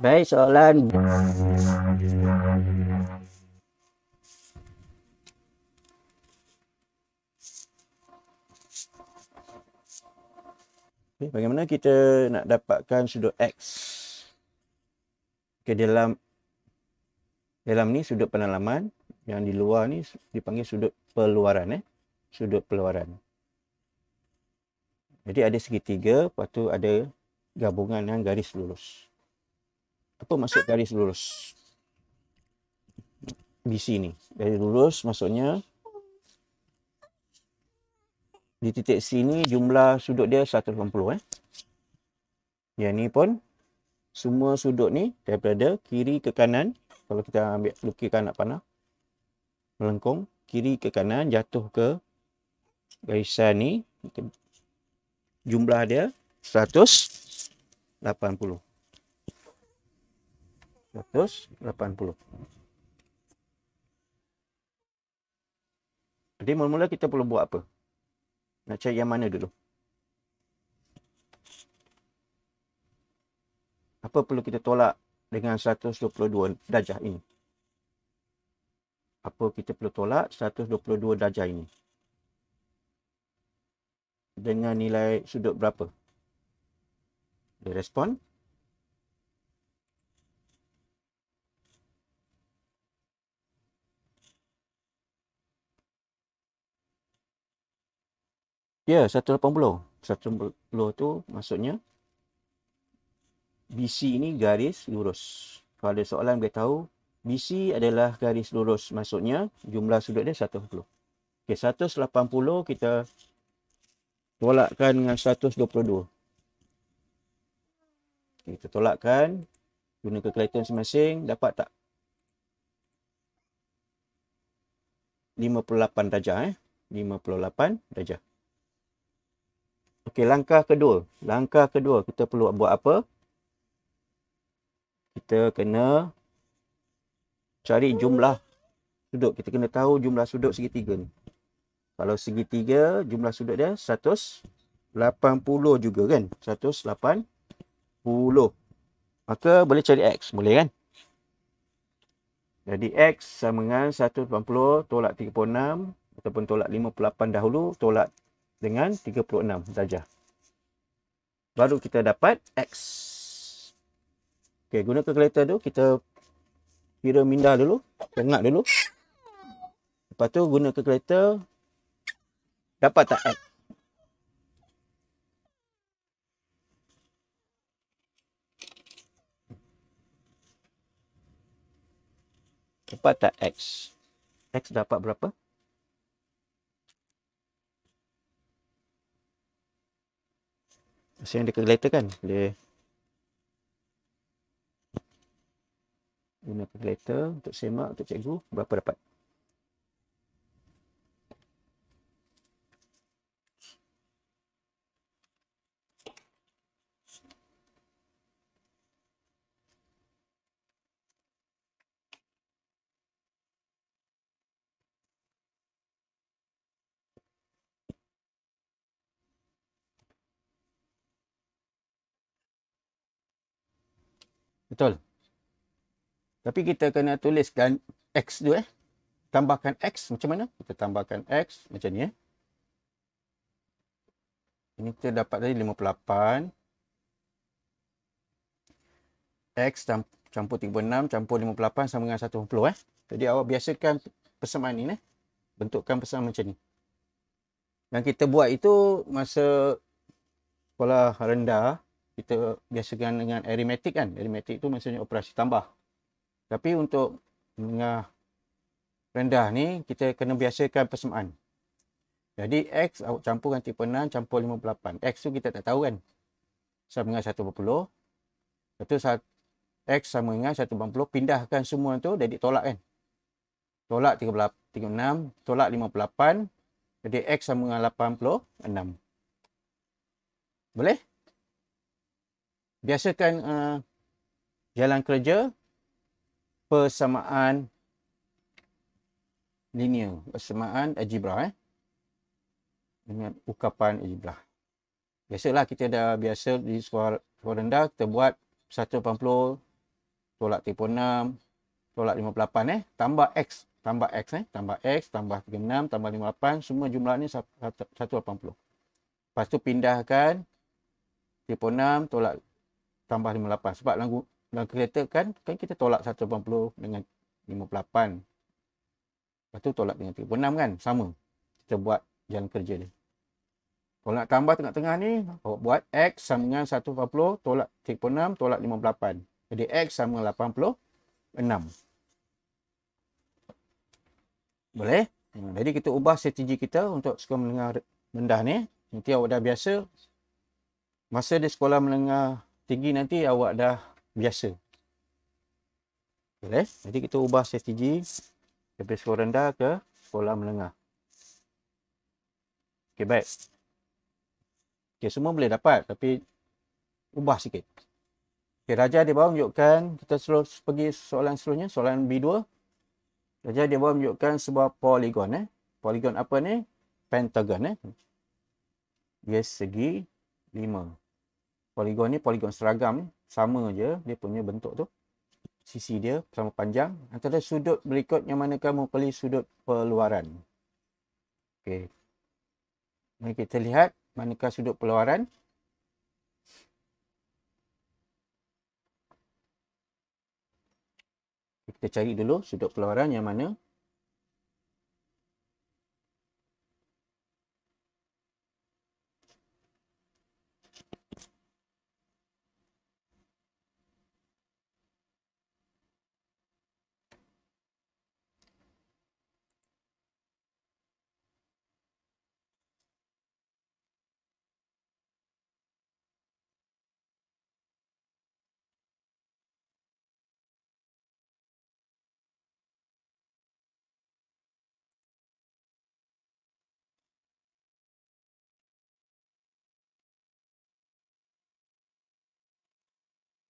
Baik, soalan. Okay, bagaimana kita nak dapatkan sudut X? Okay, dalam dalam ni sudut penalaman. Yang di luar ni dipanggil sudut peluaran. Eh? Sudut peluaran. Jadi ada segitiga, lepas tu ada gabungan dengan garis lurus. Atau masuk garis lurus? di sini, Garis lurus maksudnya di titik sini jumlah sudut dia 180 eh. Yang ni pun semua sudut ni daripada kiri ke kanan kalau kita ambil lukikan anak panah melengkung kiri ke kanan jatuh ke garisan ni jumlah dia 180. 180. Jadi mula-mula kita perlu buat apa? Nak cari yang mana dulu? Apa perlu kita tolak dengan 122 darjah ini? Apa kita perlu tolak 122 darjah ini? Dengan nilai sudut berapa? Dia respon Ya, yeah, 180. 180 tu maksudnya BC ini garis lurus. Kalau ada soalan boleh tahu BC adalah garis lurus maksudnya jumlah sudut dia 180. Okey, 180 kita tolakkan dengan 122. Kita tolakkan guna kalkulator masing-masing dapat tak? 58 darjah eh. 58 darjah. Okey, langkah kedua. Langkah kedua kita perlu buat apa? Kita kena cari jumlah sudut. Kita kena tahu jumlah sudut segitiga ni. Kalau segitiga, jumlah sudut dia 180 juga kan? 180. Maka boleh cari X. Boleh kan? Jadi X sama dengan 180 tolak 36 ataupun tolak 58 dahulu. Tolak dengan 36 darjah. Baru kita dapat X. Okey, guna kalkulator tu kita kira minda dulu, tengok dulu. Lepas tu guna kalkulator dapat tak X? Dapat tak X? X dapat berapa? Masa yang dekat calculator kan. Boleh guna calculator untuk semak untuk cikgu berapa dapat. betul tapi kita kena tuliskan X tu eh tambahkan X macam mana kita tambahkan X macam ni eh ini kita dapat tadi 58 X campur 36 campur 58 sama dengan 140 eh jadi awak biasakan persamaan ni eh bentukkan persamaan macam ni yang kita buat itu masa sekolah rendah kita biasakan dengan arithmetic kan. Arithmetic tu maksudnya operasi tambah. Tapi untuk menengah rendah ni, kita kena biasakan persamaan. Jadi X awak campur dengan tipe 6, campur 58. X tu kita tak tahu kan. Sama dengan 140. itu tu X sama dengan 140. Pindahkan semua tu, jadi tolak kan. Tolak 36, tolak 58. Jadi X sama dengan 86. Boleh? biasakan uh, jalan kerja persamaan linear persamaan algebra eh dengan ukapan algebra biasalah kita dah biasa di sekolah, sekolah rendah kita buat 180 tolak 36 tolak 58 eh tambah x tambah x eh tambah x tambah 36 tambah 58 semua jumlah ni 180 lepas tu pindahkan 36 tolak tambah 58 sebab lagu dalam kereta kan kan kita tolak 180 dengan 58 lepas tu tolak dengan 36 kan sama kita buat jalan kerja ni. kalau nak tambah tengah-tengah ni awak buat X sama dengan 180 tolak 36 tolak 58 jadi X sama 86 boleh hmm, jadi kita ubah strategi kita untuk sekolah menengah rendah ni nanti awak dah biasa masa di sekolah menengah tinggi nanti awak dah biasa. Okey, jadi kita ubah strategi dari sekolah rendah ke sekolah menengah. Okey, baik. Okey, semua boleh dapat tapi ubah sikit. Okey, Raja di bawah menunjukkan kita slow pergi soalan seterusnya, soalan B2. Raja di bawah menunjukkan sebuah poligon eh. Poligon apa ni? Pentagon eh. Yes segi 5. Poligon ni poligon seragam sama je dia punya bentuk tu. Sisi dia sama panjang. Antara sudut berikut yang mana kamu beli sudut peluaran. Okey. Mari kita lihat manakah sudut peluaran. Kita cari dulu sudut peluaran yang mana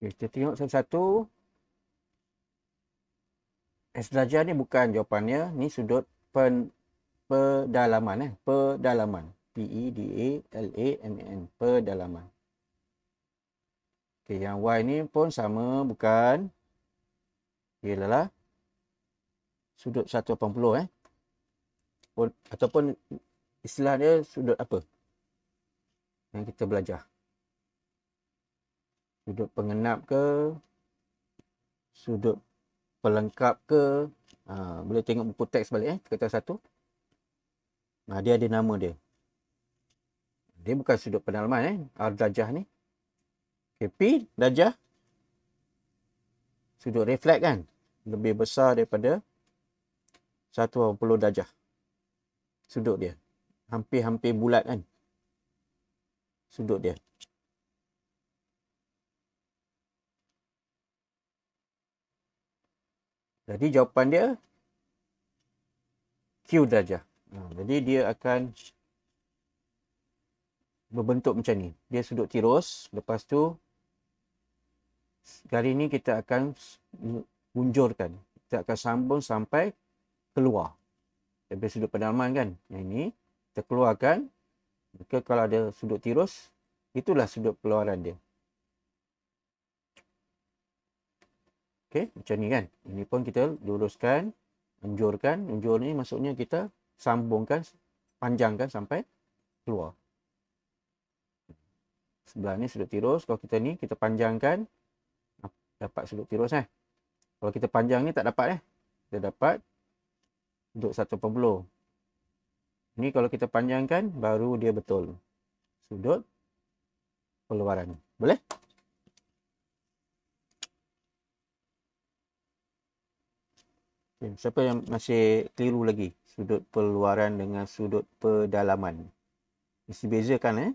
Okay, kita tengok satu-satu. S darjah ni bukan jawapannya. Ni sudut pen, pedalaman. Eh. Pedalaman. E P-E-D-A-L-A-M-A-N. Pedalaman. Okay, yang Y ni pun sama. Bukan. Ialah. Sudut 180. Eh. Ataupun istilah dia sudut apa. Yang kita belajar sudut pengenap ke sudut pelengkap ke ha, boleh tengok buku teks balik eh kertas satu ha, dia ada nama dia dia bukan sudut pendalaman eh R darjah ni KP darjah sudut refleks kan lebih besar daripada 180 darjah sudut dia hampir-hampir bulat kan sudut dia Jadi jawapan dia Q darjah. Ha, jadi dia akan berbentuk macam ni. Dia sudut tirus. Lepas tu kali ni kita akan unjurkan. Kita akan sambung sampai keluar. Dari sudut pedalaman kan. Yang ini kita keluarkan. Maka kalau ada sudut tirus itulah sudut keluaran dia. Okey, macam ni kan. Ini pun kita luruskan, menjurkan. Menjur ni maksudnya kita sambungkan, panjangkan sampai keluar. Sebelah ni sudut tirus. Kalau kita ni, kita panjangkan. Dapat sudut tirus eh. Kalau kita panjang ni tak dapat eh. Kita dapat untuk satu pembeluh. Ini kalau kita panjangkan, baru dia betul. Sudut keluaran. Boleh? Okay. Siapa yang masih keliru lagi? Sudut peluaran dengan sudut pedalaman. Mesti bezakan eh.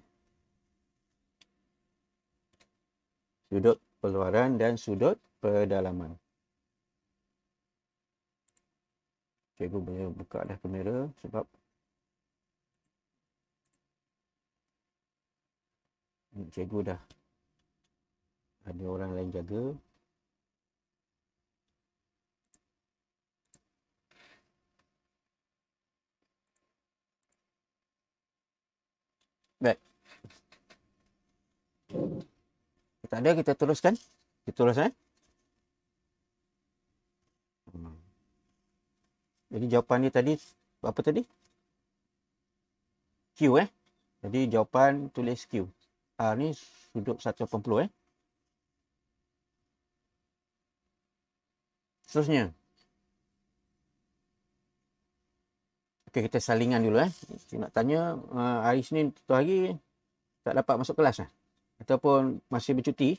Sudut peluaran dan sudut pedalaman. Cikgu okay, boleh buka dah kamera sebab. Hmm, cikgu dah. Ada orang lain jaga. Tak ada, kita teruskan. Kita teruskan. Eh? Hmm. Jadi jawapan ni tadi, apa tadi? Q eh. Jadi jawapan tulis Q. Ah ni sudut 180 eh. Seterusnya. Okey, kita salingan dulu eh. Saya nak tanya, uh, ah, hari Senin tu hari tak dapat masuk kelas lah. Eh? ataupun masih bercuti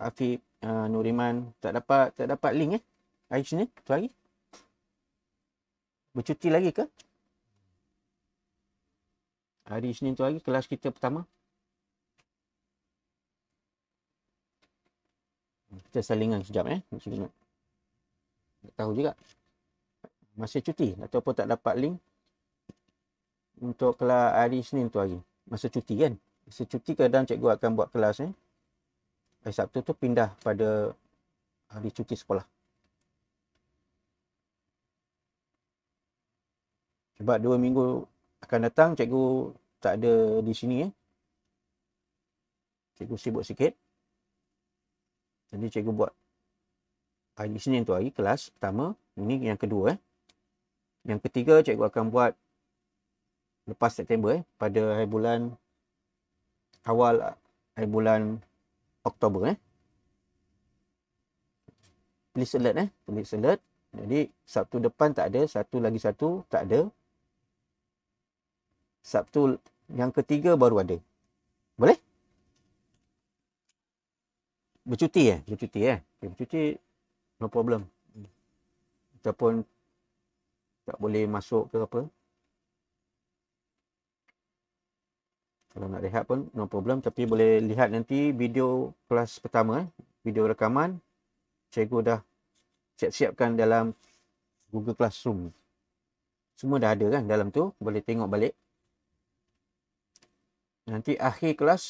Afif uh, Nuriman tak dapat tak dapat link eh hari sini tu hari bercuti lagi ke hari sini tu hari kelas kita pertama kita salingan sekejap eh sekejap tak tahu juga masih cuti ataupun tak dapat link untuk kelas hari Senin tu hari masa cuti kan. Masa cuti kadang cikgu akan buat kelas ni. Eh? Hari Sabtu tu pindah pada hari cuti sekolah. Sebab dua minggu akan datang cikgu tak ada di sini. Eh? Cikgu sibuk sikit. Jadi cikgu buat hari Senin tu hari kelas pertama. Ini yang kedua. Eh? Yang ketiga cikgu akan buat lepas September eh pada hari bulan awal hari bulan Oktober eh please alert eh please alert jadi Sabtu depan tak ada satu lagi satu tak ada Sabtu yang ketiga baru ada boleh bercuti eh bercuti eh okay, bercuti no problem ataupun tak boleh masuk ke apa Kalau nak lihat pun no problem. Tapi boleh lihat nanti video kelas pertama. Eh. Video rekaman. Cikgu dah siap-siapkan dalam Google Classroom. Semua dah ada kan dalam tu. Boleh tengok balik. Nanti akhir kelas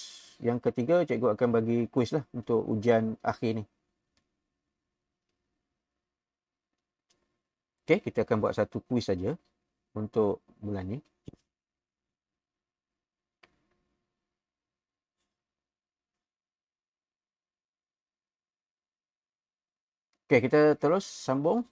yang ketiga cikgu akan bagi kuis lah untuk ujian akhir ni. Okay, kita akan buat satu kuis saja untuk bulan ni. Okay, kita terus sambung.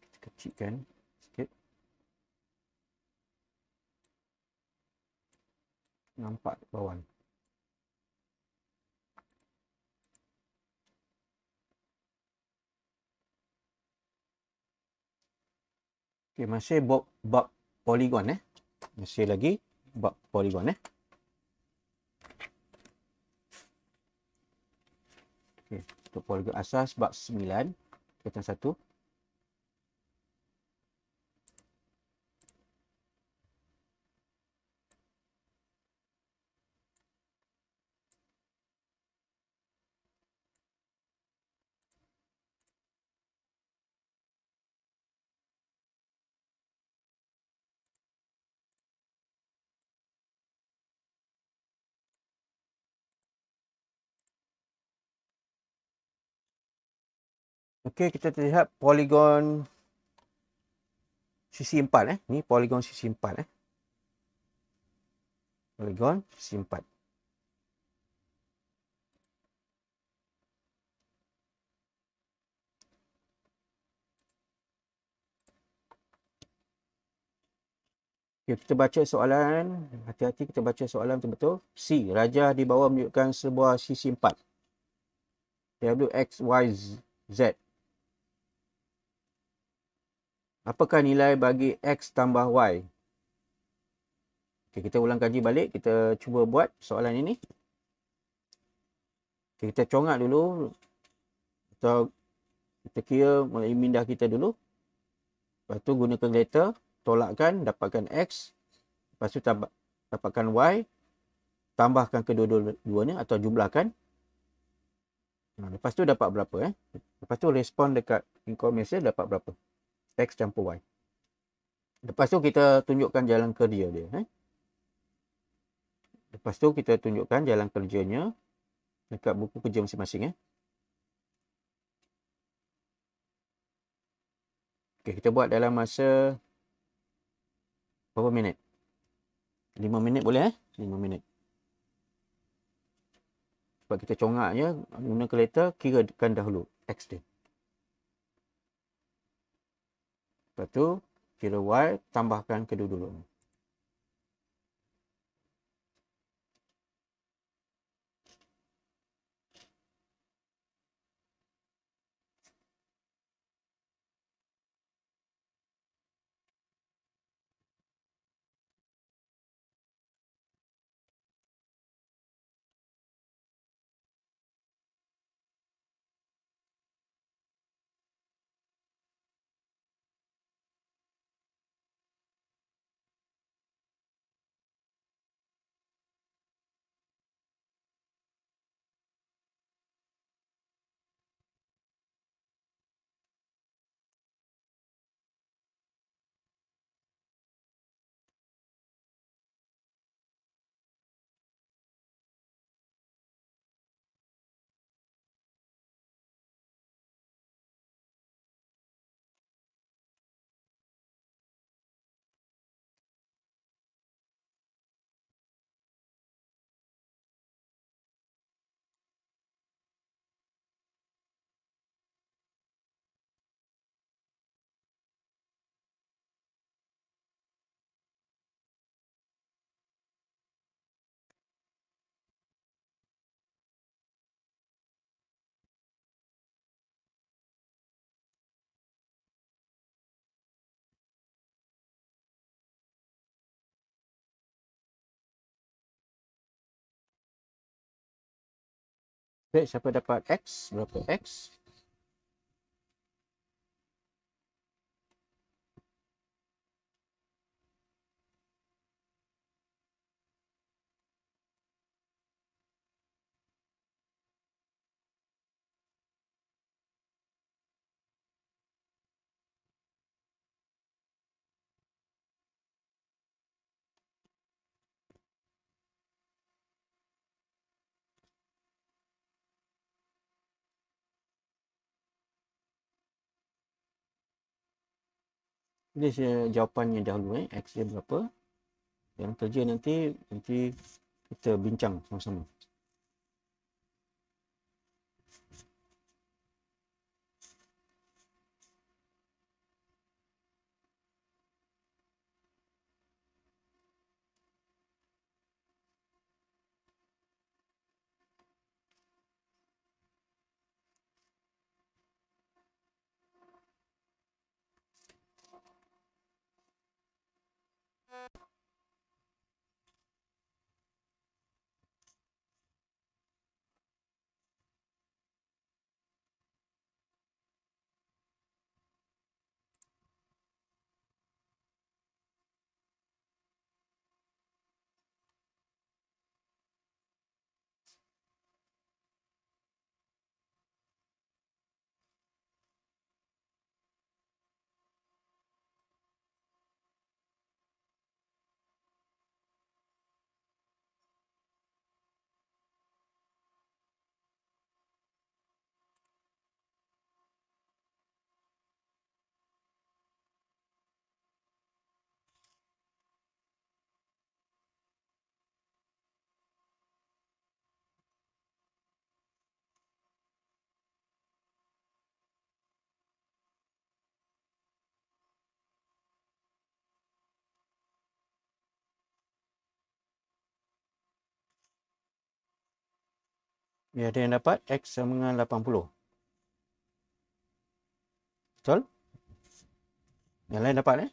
Kita kecilkan sikit. Nampak bawah ni. Okay, masih bab, bab poligon eh. Masih lagi bab poligon eh. Okay, untuk poligon asas bab 9, kaitan 1. Okey, kita lihat poligon sisi empat. eh. Ni poligon sisi empat. eh. Poligon sisi empat. Okay, kita baca soalan, hati-hati kita baca soalan betul-betul. C, raja di bawah menunjukkan sebuah sisi 4. W, X, Y, Z. Apakah nilai bagi X tambah Y? Okay, kita ulang kaji balik. Kita cuba buat soalan ini. Okay, kita congak dulu. Atau kita kira mulai mindah kita dulu. Lepas tu gunakan letter. Tolakkan. Dapatkan X. Lepas tu dapatkan Y. Tambahkan kedua-duanya atau jumlahkan. Lepas tu dapat berapa. Eh? Lepas tu respon dekat inkormasi dapat berapa. X campur Y. Lepas tu kita tunjukkan jalan kerja dia. Eh? Lepas tu kita tunjukkan jalan kerjanya dekat buku kerja masing-masing. Eh? Okay, kita buat dalam masa berapa minit? 5 minit boleh eh? 5 minit. Sebab kita congak je, guna kereta, kirakan dahulu teks dia. Lepas tu, kira tambahkan kedua-dua ni. Okay, siapa dapat X? Berapa X? tulis jawapannya dahulu eh. X dia berapa. Yang kerja nanti, nanti kita bincang sama-sama. Dia ada yang dapat X sama dengan 80. Betul? Yang lain dapat eh?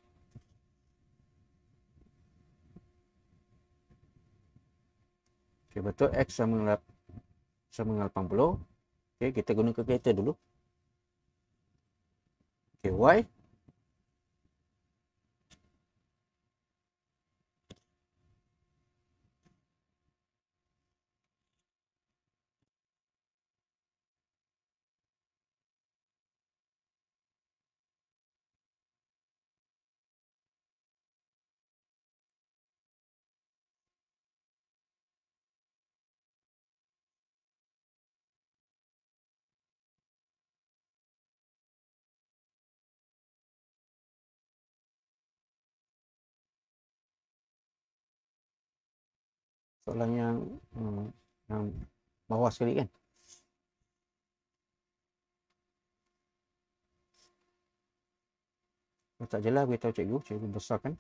Okay, betul X sama dengan, sama 80. Okay, kita guna kereta dulu. Okay, Y. soalan yang hmm, yang bawah sekali kan tak jelas beritahu cikgu cikgu besarkan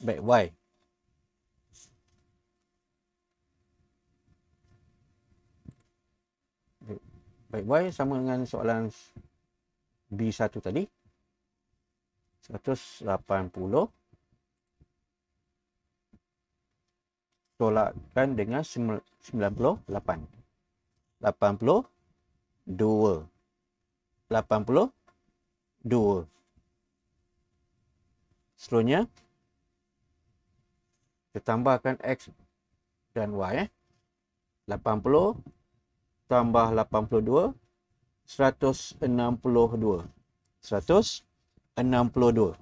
Baik, why? Baik, why sama dengan soalan B1 tadi? 180 tolakkan dengan 98. 82. 82. Seluruhnya kita tambahkan X dan Y. Eh. 80 tambah 82. 162. 162.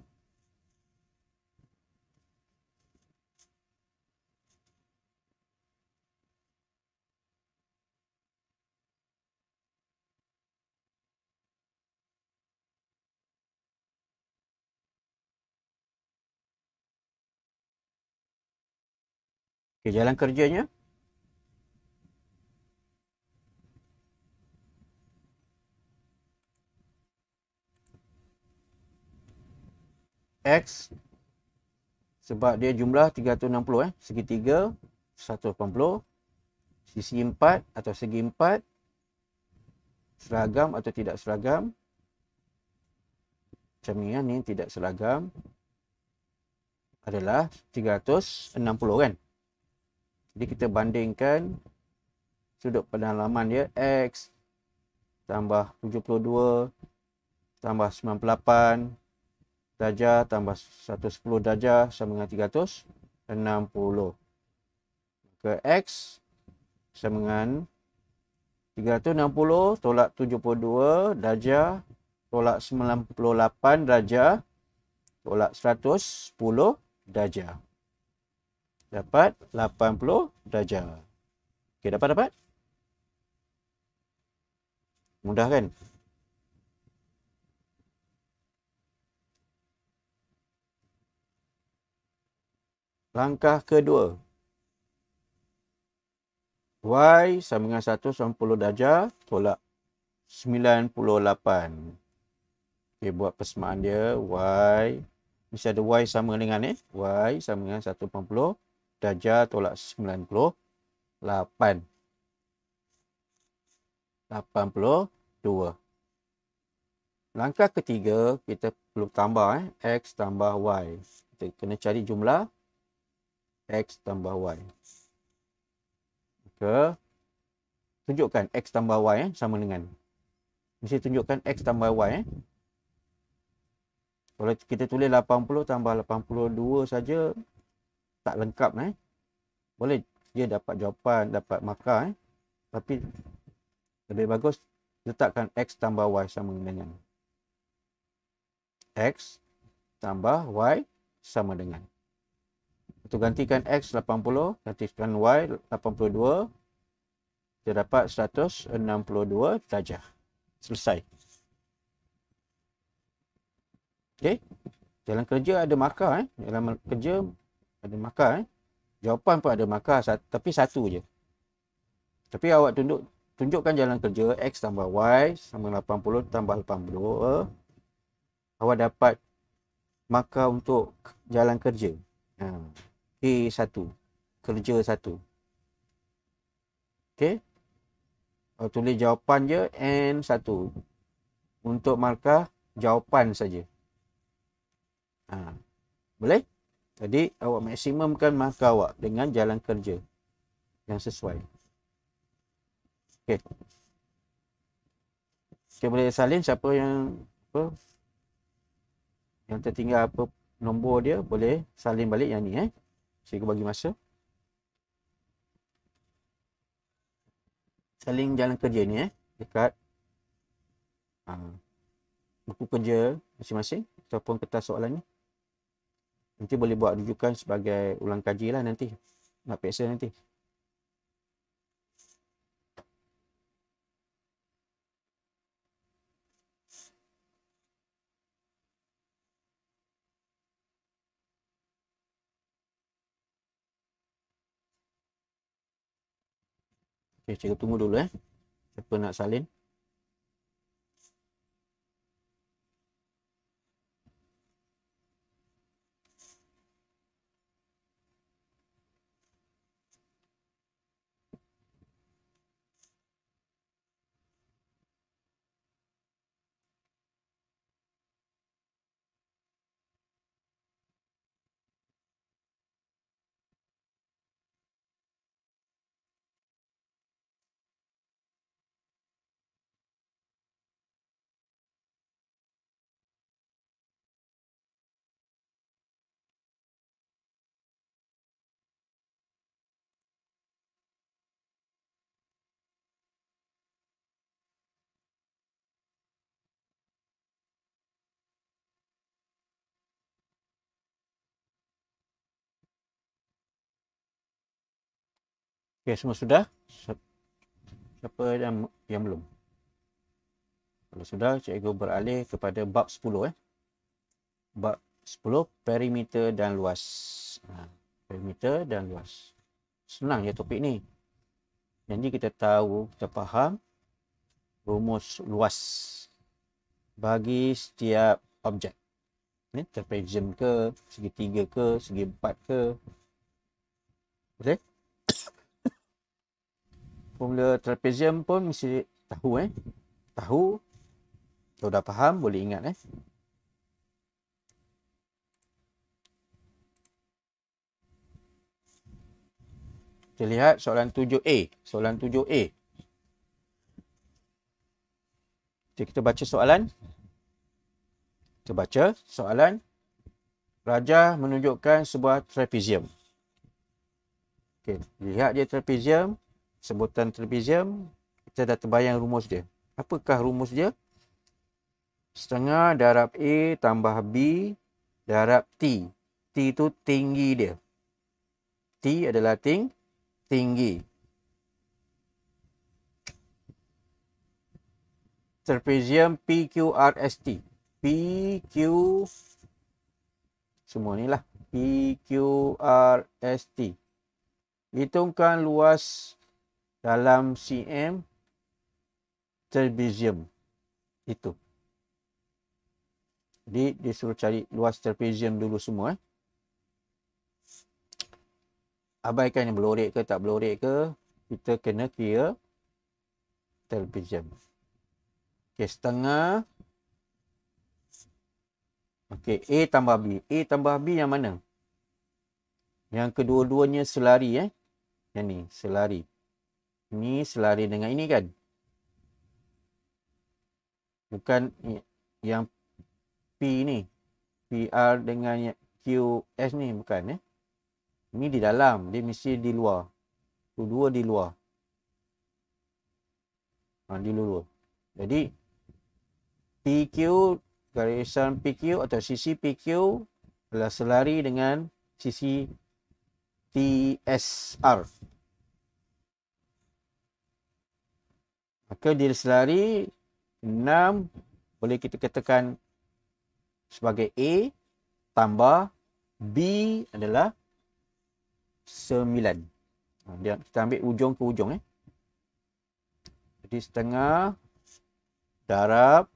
Okay, jalan kerjanya. X sebab dia jumlah 360 eh. Segitiga 180. Sisi 4 atau segi 4. Seragam atau tidak seragam. Macam ni kan ni tidak seragam. Adalah 360 kan. Jadi kita bandingkan sudut pendalaman ya X tambah 72 tambah 98 darjah tambah 110 darjah sama dengan 360. Maka X sama dengan 360 tolak 72 darjah tolak 98 darjah tolak 110 darjah dapat 80 darjah. Okey, dapat-dapat? Mudah kan? Langkah kedua. Y sama dengan 180 darjah tolak 98. Okey, buat persamaan dia. Y, mesti ada Y sama dengan ni. Eh? Y sama dengan 180 darjah darjah tolak 98. 82. Langkah ketiga, kita perlu tambah eh? X tambah Y. Kita kena cari jumlah X tambah Y. Maka, tunjukkan X tambah Y eh? sama dengan. Mesti tunjukkan X tambah Y. Eh? Kalau kita tulis 80 tambah 82 saja, tak lengkap eh. Boleh dia dapat jawapan, dapat markah eh. Tapi lebih bagus letakkan X tambah Y sama dengan. X tambah Y sama dengan. Itu gantikan X 80, gantikan Y 82. Dia dapat 162 darjah. Selesai. Okey. Dalam kerja ada markah eh. Dalam kerja ada maka eh. Jawapan pun ada maka tapi satu je. Tapi awak tunjuk tunjukkan jalan kerja x tambah y sama 80 tambah 80. Awak dapat maka untuk jalan kerja. Ha. K1. Kerja satu. Okey. Awak tulis jawapan je n satu Untuk markah jawapan saja. Ha. Boleh? Jadi awak maksimumkan markah awak dengan jalan kerja yang sesuai. Okey. Okay boleh salin siapa yang apa yang tertinggal apa nombor dia boleh salin balik yang ni eh. Saya bagi masa. Salin jalan kerja ni eh dekat uh, buku kerja masing-masing ataupun kertas soalan ni. Nanti boleh buat rujukan sebagai ulang kaji lah nanti. Nak peksa nanti. Okay, cikgu tunggu dulu eh. Siapa nak salin? Okey, semua sudah? Siapa yang yang belum? Kalau sudah, cikgu beralih kepada bab 10 eh. Bab 10 perimeter dan luas. Ha, perimeter dan luas. Senang ya topik ni. Jadi kita tahu, kita faham rumus luas bagi setiap objek. Ni trapezium ke, segitiga ke, segi empat ke. Okey? formula trapezium pun mesti tahu eh. Tahu. Kalau dah faham boleh ingat eh. Kita lihat soalan 7A. Soalan 7A. Jadi kita baca soalan. Kita baca soalan. Raja menunjukkan sebuah trapezium. Okay. Lihat dia trapezium sebutan trapezium, kita dah terbayang rumus dia. Apakah rumus dia? Setengah darab A tambah B darab T. T itu tinggi dia. T adalah ting tinggi. Trapezium PQRST. PQ semua ni lah. PQRST. Hitungkan luas dalam CM trapezium itu. Jadi dia suruh cari luas trapezium dulu semua. Eh. Abaikan yang belorek ke tak belorek ke. Kita kena kira trapezium. Okey setengah. Okey A tambah B. A tambah B yang mana? Yang kedua-duanya selari eh. Yang ni Selari ni selari dengan ini kan bukan yang P ni PR dengan QS ni bukan eh ni di dalam dia mesti di luar tu dua di luar ha, di luar jadi PQ garisan PQ atau sisi PQ adalah selari dengan sisi TSR Maka dia selari 6 boleh kita katakan sebagai A tambah B adalah 9. Ha, dia, kita ambil ujung ke ujung. Eh. Jadi setengah darab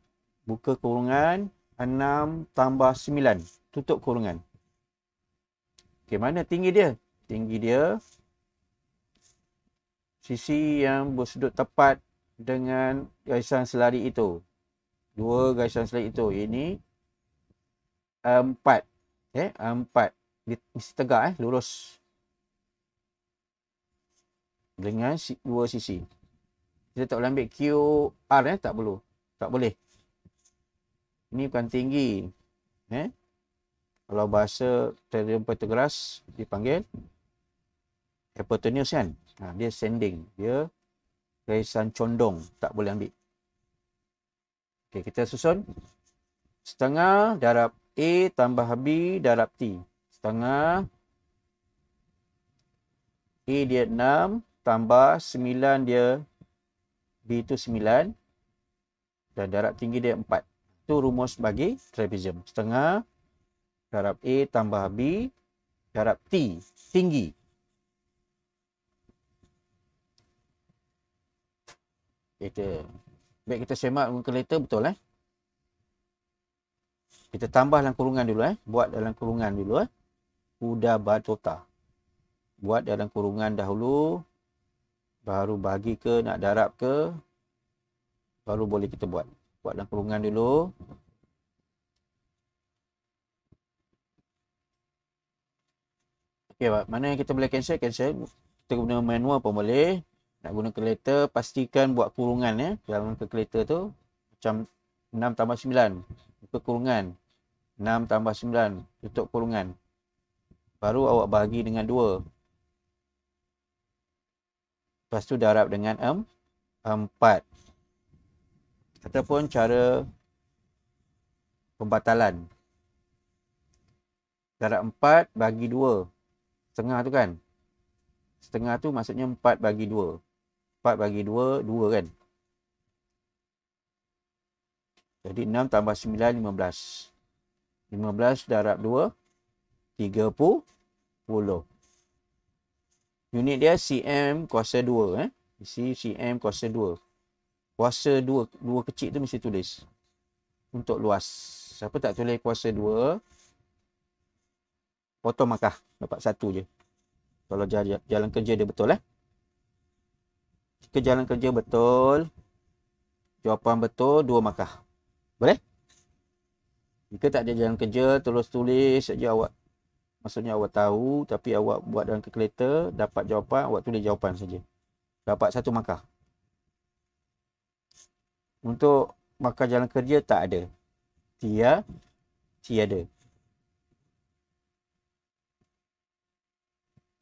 buka kurungan 6 tambah 9. Tutup kurungan. Okey, mana tinggi dia? Tinggi dia sisi yang bersudut tepat dengan gaisan selari itu. Dua gaisan selari itu. Ini eh, empat. Okay, eh, empat. Mesti tegak, eh, lurus. Dengan dua sisi. Kita tak boleh ambil QR, eh? tak perlu. Tak boleh. Ini bukan tinggi. Eh? Kalau bahasa terium petegras dipanggil hypotenuse kan? Ha, dia sending. Dia Kaisan condong. Tak boleh ambil. Okey, kita susun. Setengah darab A tambah B darab T. Setengah. A dia 6 tambah 9 dia. B tu 9. Dan darab tinggi dia 4. Itu rumus bagi trapezium. Setengah darab A tambah B darab T. Tinggi. kereta. Baik kita semak menggunakan letter betul eh. Kita tambah dalam kurungan dulu eh. Buat dalam kurungan dulu eh. Kuda batota. Buat dalam kurungan dahulu. Baru bagi ke nak darab ke. Baru boleh kita buat. Buat dalam kurungan dulu. Okey, mana yang kita boleh cancel? Cancel. Kita guna manual pun boleh nak guna kereta pastikan buat kurungan ya dalam ke tu macam 6 tambah 9 itu kurungan 6 tambah 9 tutup kurungan baru awak bagi dengan 2 lepas tu darab dengan 4 ataupun cara pembatalan darab 4 bagi 2 setengah tu kan setengah tu maksudnya 4 bagi 2 4 bagi 2, 2 kan? Jadi 6 tambah 9, 15. 15 darab 2, 30. Unit dia CM kuasa 2. Eh? CM kuasa 2. Kuasa 2, 2 kecil tu mesti tulis. Untuk luas. Siapa tak tulis kuasa 2, potong makah. Dapat 1 je. Kalau jalan kerja dia betul Eh? Jika jalan kerja betul, jawapan betul, dua markah. Boleh? Jika tak ada jalan kerja, terus tulis saja awak. Maksudnya awak tahu, tapi awak buat dalam kalkulator, dapat jawapan, awak tulis jawapan saja. Dapat satu markah. Untuk markah jalan kerja, tak ada. Tia, tiada.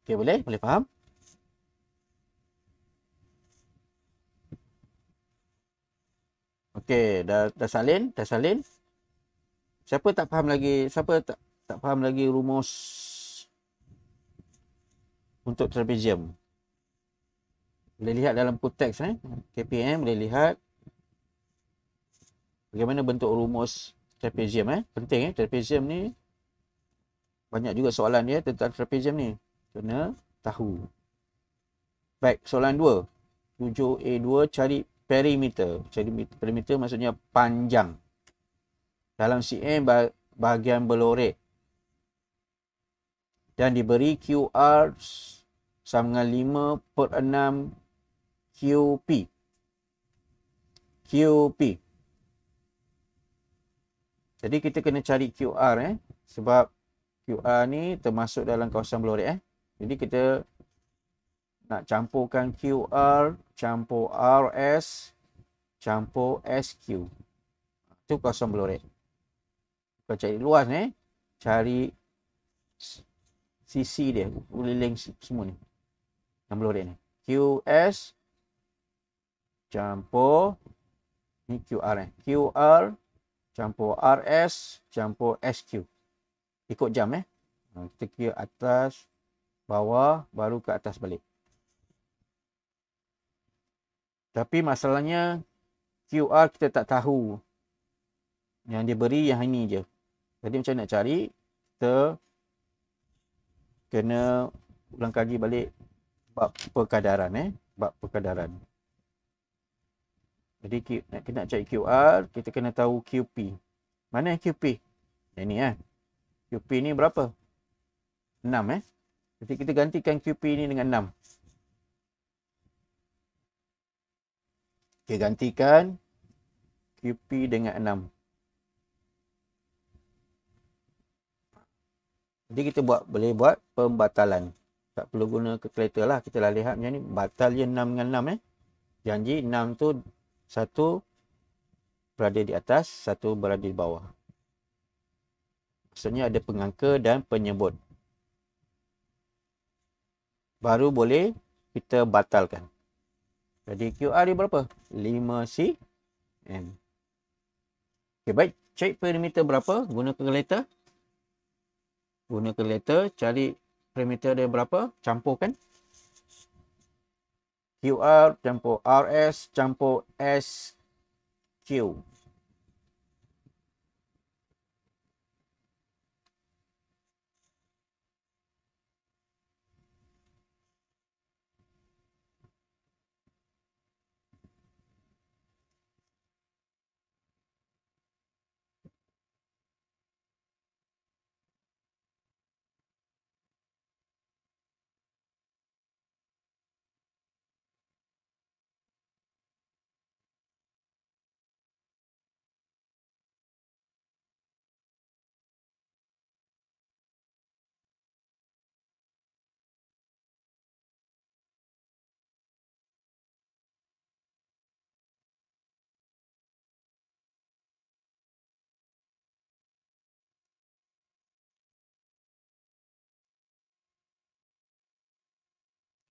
Okey, boleh? Boleh faham? Okey, dah dah salin, dah salin. Siapa tak faham lagi? Siapa tak tak faham lagi rumus untuk trapezium? Boleh lihat dalam buku teks eh. KPM boleh lihat bagaimana bentuk rumus trapezium eh. Penting eh trapezium ni banyak juga soalan dia tentang trapezium ni. Kena tahu. Baik, soalan 2. 7A2 cari perimeter. jadi perimeter maksudnya panjang. Dalam CM bahagian belorek. Dan diberi QR sama dengan 5 per 6 QP. QP. Jadi kita kena cari QR eh. Sebab QR ni termasuk dalam kawasan belorek eh. Jadi kita nak campurkan QR, campur RS, campur SQ. Itu kosong belorek. Kau cari luas ni. Cari CC dia. Boleh link semua ni. Yang belorek ni. QS, campur, ni QR ni. QR, campur RS, campur SQ. Ikut jam eh. Kita kira atas, bawah, baru ke atas balik. Tapi masalahnya QR kita tak tahu yang dia beri yang ini je. Jadi macam nak cari kita kena ulang kaji balik bab perkadaran eh, bab perkadaran. Jadi nak kena cari QR, kita kena tahu QP. Mana QP? Yang ni eh. QP ni berapa? 6 eh. Jadi kita gantikan QP ni dengan 6. Okey, gantikan QP dengan 6. Jadi kita buat boleh buat pembatalan. Tak perlu guna calculator lah. Kita dah lihat macam ni. Batal je 6 dengan 6 eh. Janji 6 tu 1 berada di atas, 1 berada di bawah. Maksudnya ada pengangka dan penyebut. Baru boleh kita batalkan. Jadi QR dia berapa? 5cm. Okey baik. Cari perimeter berapa? Guna kalkulator. Guna kalkulator. Cari perimeter dia berapa? Campurkan. QR campur RS campur SQ.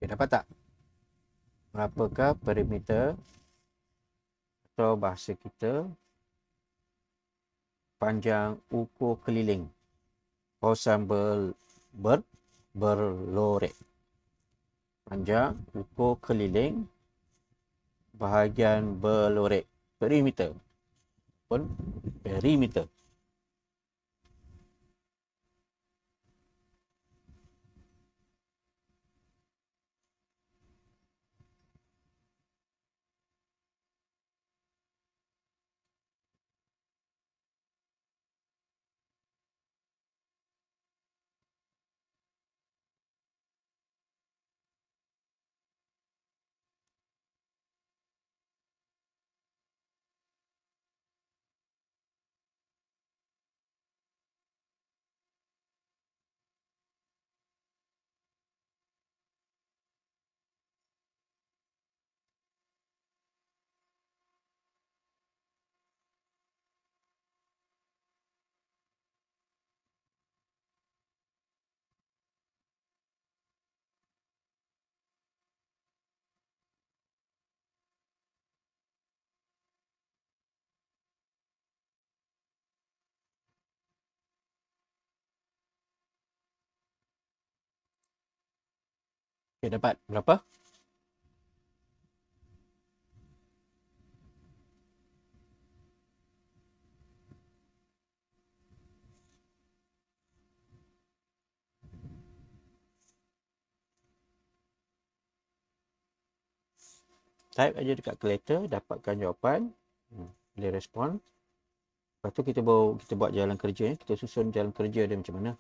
dapat tak? Berapakah perimeter atau bahasa kita panjang ukur keliling kawasan ber, ber, berlorek. Panjang ukur keliling bahagian berlorek. Perimeter. Pun perimeter. Okay, dapat berapa? Type aja dekat calculator dapatkan jawapan hmm, boleh respon. Lepas tu kita bawa kita buat jalan kerja eh. kita susun jalan kerja dia macam mana.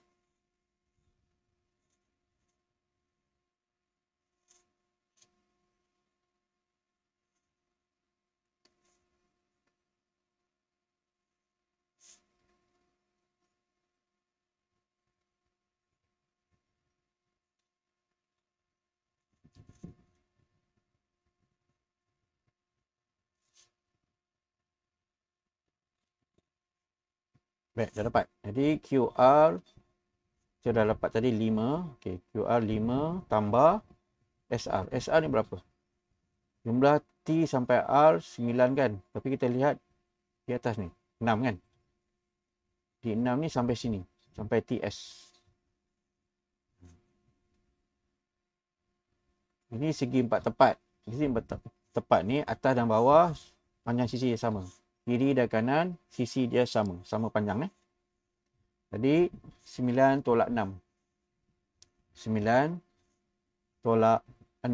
Baik, dah dapat. Jadi QR kita dah dapat tadi 5. Okey, QR 5 tambah SR. SR ni berapa? Jumlah T sampai R 9 kan. Tapi kita lihat di atas ni, 6 kan. Di 6 ni sampai sini, sampai TS. Ini segi empat tepat. Ini Segi empat tepat ni atas dan bawah panjang sisi yang sama kiri dan kanan sisi dia sama sama panjang eh jadi 9 tolak 6 9 tolak 6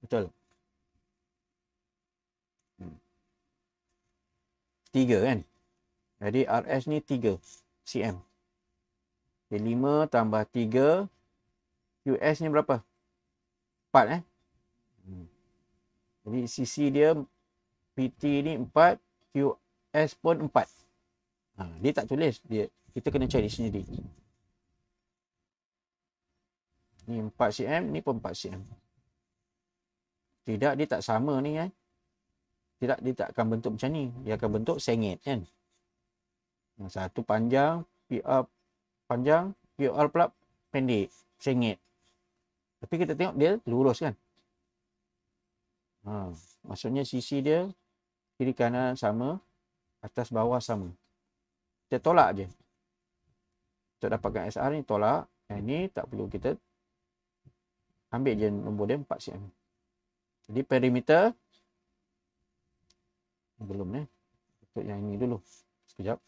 betul 3 hmm. kan jadi RS ni 3 cm jadi 5 tambah 3 US ni berapa 4 eh hmm. jadi sisi dia PT ni 4 QS pun 4. Ha, dia tak tulis. dia Kita kena cari sendiri. Ni 4 cm, ni pun 4 cm. Tidak, dia tak sama ni kan. Tidak, dia tak akan bentuk macam ni. Dia akan bentuk sengit kan. Ha, satu panjang, PR panjang, PR pula pendek, sengit. Tapi kita tengok dia lurus kan. Ha, maksudnya sisi dia kiri kanan sama atas bawah sama kita tolak je kita dapatkan SR ni tolak yang ni tak perlu kita ambil je nombor dia 4 cm jadi perimeter belum ni eh. untuk yang ini dulu sekejap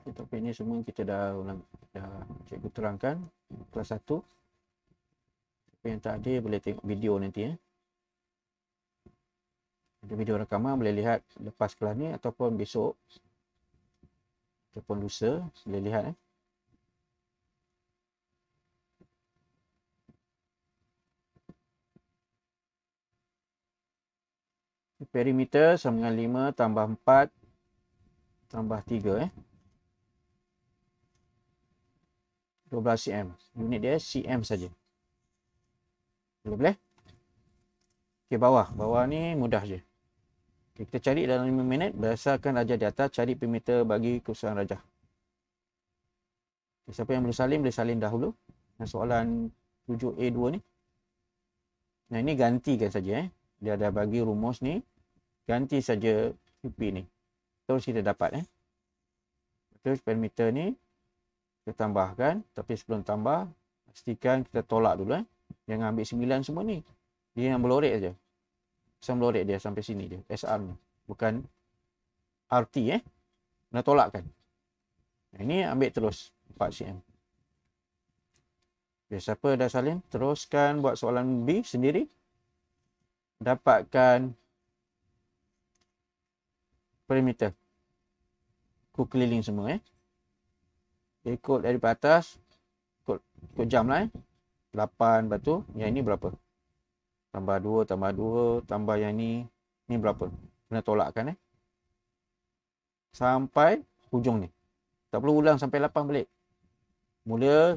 okay, topik ni semua kita dah ulang dah cikgu terangkan kelas 1 Apa yang tak ada boleh tengok video nanti eh ada video rakaman boleh lihat lepas kelas ni ataupun besok ataupun lusa boleh lihat eh Perimeter sama dengan 5 tambah 4 tambah 3 eh. 12 cm. Unit dia cm saja. Boleh boleh. Okey bawah. Bawah ni mudah je. Okay, kita cari dalam 5 minit berdasarkan rajah di atas cari perimeter bagi kursusan rajah. Okay, siapa yang boleh salin boleh salin dahulu. Dan soalan 7A2 ni. Nah ini gantikan saja eh. Dia dah bagi rumus ni. Ganti saja QP ni. Terus kita dapat eh. Terus perimeter ni kita tambahkan tapi sebelum tambah pastikan kita tolak dulu eh jangan ambil sembilan semua ni dia yang melorek aja sampai melorek dia sampai sini dia SR ni bukan RT eh kena tolakkan ini ambil terus 4 cm Okay, siapa dah salin? Teruskan buat soalan B sendiri. Dapatkan perimeter. Ku keliling semua. Eh. Dia ikut dari atas. Ikut, ikut jam lah eh. 8 lepas tu. Yang ini berapa? Tambah 2, tambah 2. Tambah yang ini. Ini berapa? Kena tolakkan eh. Sampai hujung ni. Tak perlu ulang sampai 8 balik. Mula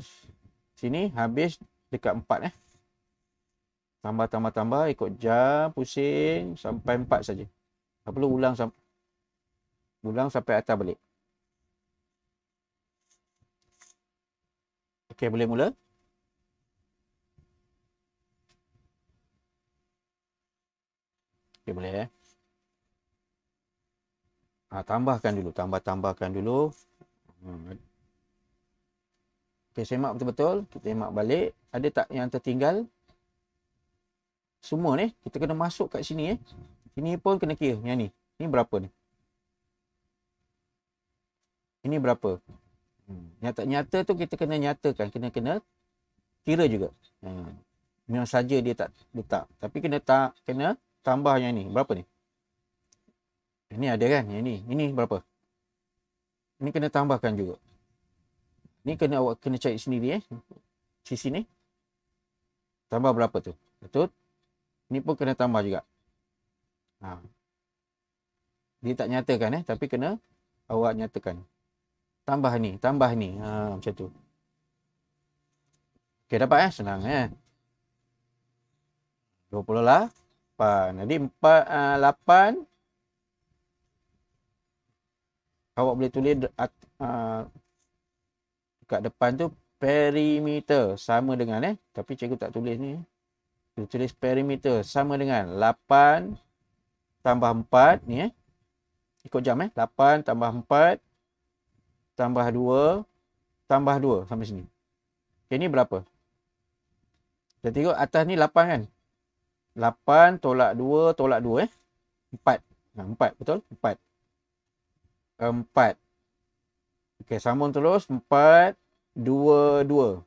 sini habis dekat 4 eh. Tambah, tambah, tambah. Ikut jam, pusing. Sampai 4 saja. Tak perlu ulang sampai. Ulang sampai atas balik. Okey, boleh mula. Okey, boleh. Ha, tambahkan dulu. Tambah-tambahkan dulu. Hmm. Okey, semak betul-betul. Kita semak balik. Ada tak yang tertinggal? Semua ni. Kita kena masuk kat sini. Eh. Ini pun kena kira. Yang ni. Ini berapa ni? Ini berapa? Hmm. Yang tak nyata tu kita kena nyatakan, kena kena kira juga. Hmm. Memang saja dia tak letak. Tapi kena tak kena tambah yang ni. Berapa ni? Ini ada kan? Yang ni. Ini berapa? Ini kena tambahkan juga. Ini kena awak kena cari sendiri eh. Sisi ni. Tambah berapa tu? Betul? Ini pun kena tambah juga. Ha. Dia tak nyatakan eh. Tapi kena awak nyatakan tambah ni, tambah ni. Ha, macam tu. Okey, dapat eh? Senang eh. 20 lah. 8. Jadi 4, uh, 8. Awak boleh tulis uh, ah, dekat depan tu perimeter sama dengan eh. Tapi cikgu tak tulis ni. Kita tulis perimeter sama dengan 8 tambah 4 ni eh. Ikut jam eh. 8 tambah 4 tambah 2 tambah 2 sampai sini. Okey ni berapa? Kita tengok atas ni 8 kan? 8 tolak 2 tolak 2 eh. 4. 4 betul? 4. 4. Okay, sambung terus 4 2 2.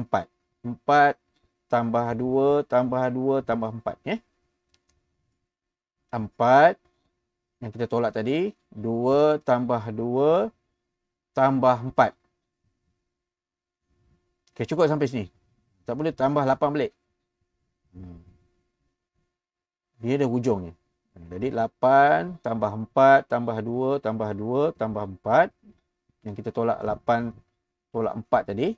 4. 4 tambah 2 tambah 2 tambah 4 ya. Eh? 4 yang kita tolak tadi 2 tambah 2 tambah tambah 4. Okey, cukup sampai sini. Tak boleh tambah 8 balik. Hmm. Dia ada hujungnya. Hmm, jadi 8 tambah 4 tambah 2 tambah 2 tambah 4. Yang kita tolak 8 tolak 4 tadi.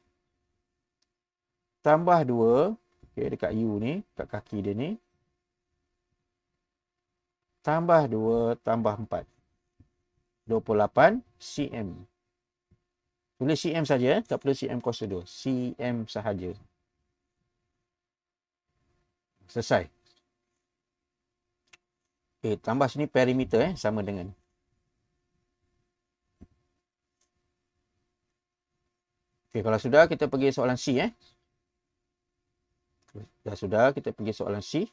Tambah 2. Okey, dekat U ni. Dekat kaki dia ni. Tambah 2 tambah 4. 28 cm. Tulis CM saja, eh? tak perlu CM kuasa 2. CM sahaja. Selesai. Okay, tambah sini perimeter eh? sama dengan. Okay, kalau sudah, kita pergi soalan C. Eh? Dah sudah, kita pergi soalan C.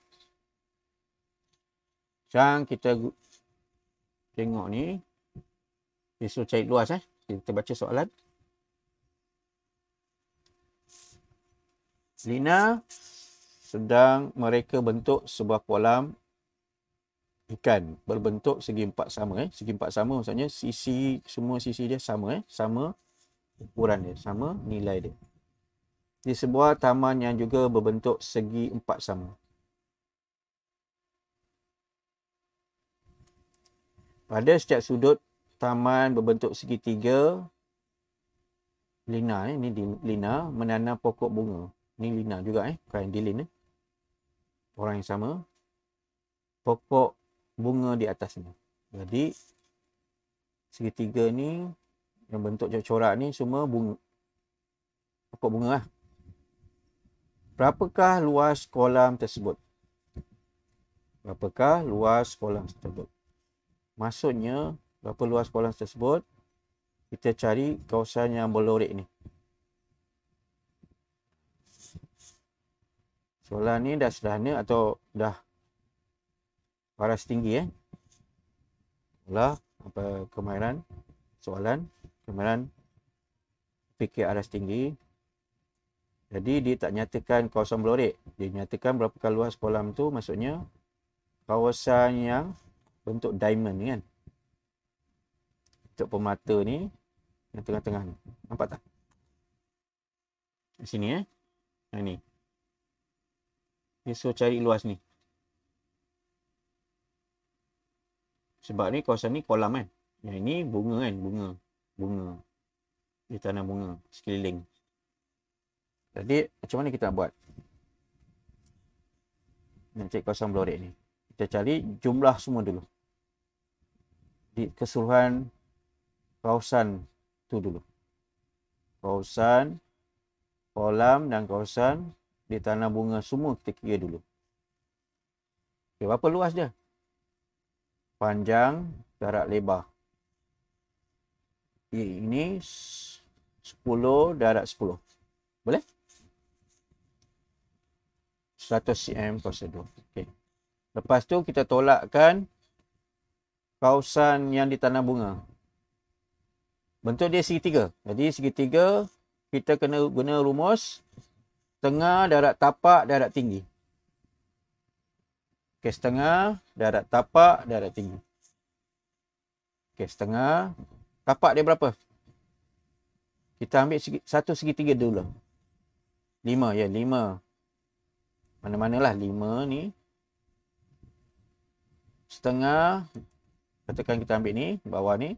Sekarang kita tengok ni. Besok cari luas. Eh? Kita baca soalan. Soalan. Lina sedang mereka bentuk sebuah kolam ikan berbentuk segi empat sama eh segi empat sama maksudnya sisi semua sisi dia sama eh sama ukuran dia sama nilai dia di sebuah taman yang juga berbentuk segi empat sama pada setiap sudut taman berbentuk segi tiga Lina eh ini Lina menanam pokok bunga Ni Lina juga eh. kain Dylan eh. Orang yang sama. Pokok bunga di atas ni. Jadi segitiga ni yang bentuk corak ni semua bunga. Pokok bunga lah. Berapakah luas kolam tersebut? Berapakah luas kolam tersebut? Maksudnya, berapa luas kolam tersebut? Kita cari kawasan yang berlorik ni. soalan ni dah sederhana atau dah paras tinggi eh Olah, apa kemahiran soalan kemahiran fikir aras tinggi jadi dia tak nyatakan kawasan belorek dia nyatakan berapa kali luas kolam tu maksudnya kawasan yang bentuk diamond ni kan untuk pemata ni yang tengah-tengah ni nampak tak sini eh yang ni Ni so cari luas ni. Sebab ni kawasan ni kolam kan. Yang ini bunga kan, bunga. Bunga. Di tanah bunga sekeliling. Jadi macam mana kita nak buat? Nak cari kawasan blorek ni. Kita cari jumlah semua dulu. Di keseluruhan kawasan tu dulu. Kawasan kolam dan kawasan dia tanah bunga semua kita kira dulu. Okay, berapa luas dia? Panjang jarak lebar. Okay, ini 10 darab 10. Boleh? 100 cm kuasa 2. Okay. Lepas tu kita tolakkan kawasan yang ditanam bunga. Bentuk dia segitiga. Jadi segitiga kita kena guna rumus Setengah darat tapak, darat tinggi. Okey, setengah darat tapak, darat tinggi. Okey, setengah. Tapak dia berapa? Kita ambil segi, satu segitiga dulu. Lima, ya. Lima. Mana-manalah lima ni. Setengah. Katakan kita ambil ni, bawah ni.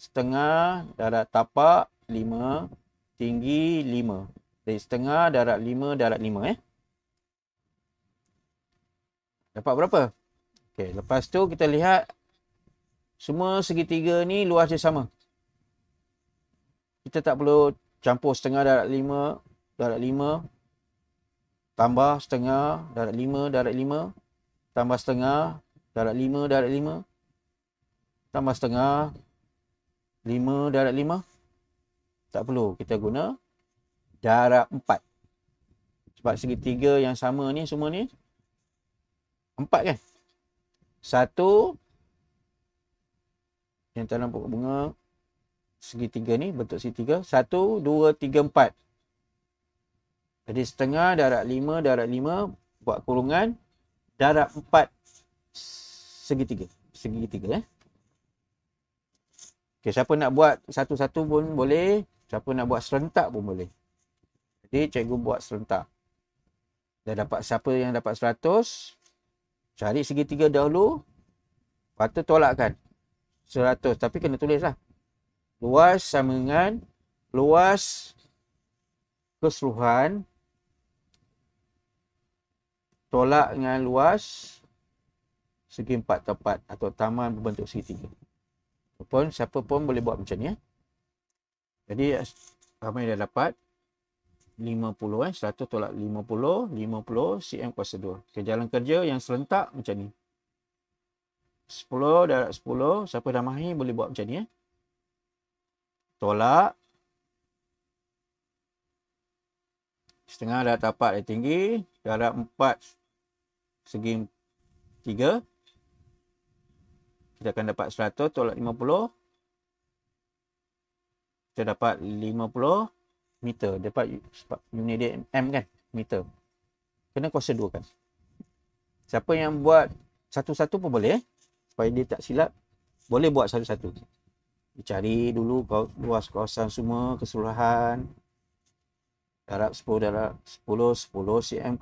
Setengah darat tapak, lima. Tinggi, Lima. Dari setengah darat lima, darat lima, eh. Dapat berapa? Okey, lepas tu kita lihat semua segitiga ni luas dia sama. Kita tak perlu campur setengah darat lima, darat lima, tambah setengah darat lima, darat lima, tambah setengah darat lima, darat lima, tambah setengah lima darat lima. tak perlu kita guna darab empat. Sebab segitiga yang sama ni semua ni. Empat kan? Satu. Yang tanam pokok bunga. Segitiga ni bentuk segitiga. Satu, dua, tiga, empat. Jadi setengah darab lima, darab lima. Buat kurungan. Darab empat segitiga. Segitiga eh. Okay, siapa nak buat satu-satu pun boleh. Siapa nak buat serentak pun boleh. Jadi cikgu buat serentak. Dah dapat siapa yang dapat 100. Cari segitiga dahulu. Lepas tu tolakkan. 100. Tapi kena tulislah. Luas sama dengan luas keseluruhan. Tolak dengan luas segi empat tepat atau taman berbentuk segitiga. Ataupun siapa pun boleh buat macam ni. Eh. Jadi ramai dah dapat. 50 eh 100 tolak 50 50 cm kuasa 2 ke jalan kerja yang serentak macam ni 10 darab 10 siapa dah mahir boleh buat macam ni eh tolak setengah dah tapak dia tinggi darab 4 segi 3 kita akan dapat 100 tolak 50 kita dapat 50 meter dapat sebab unit dia M kan meter kena kuasa dua kan siapa yang buat satu-satu pun boleh eh. supaya dia tak silap boleh buat satu-satu Cari dulu luas kawasan semua keseluruhan darab 10 darab 10 10 cm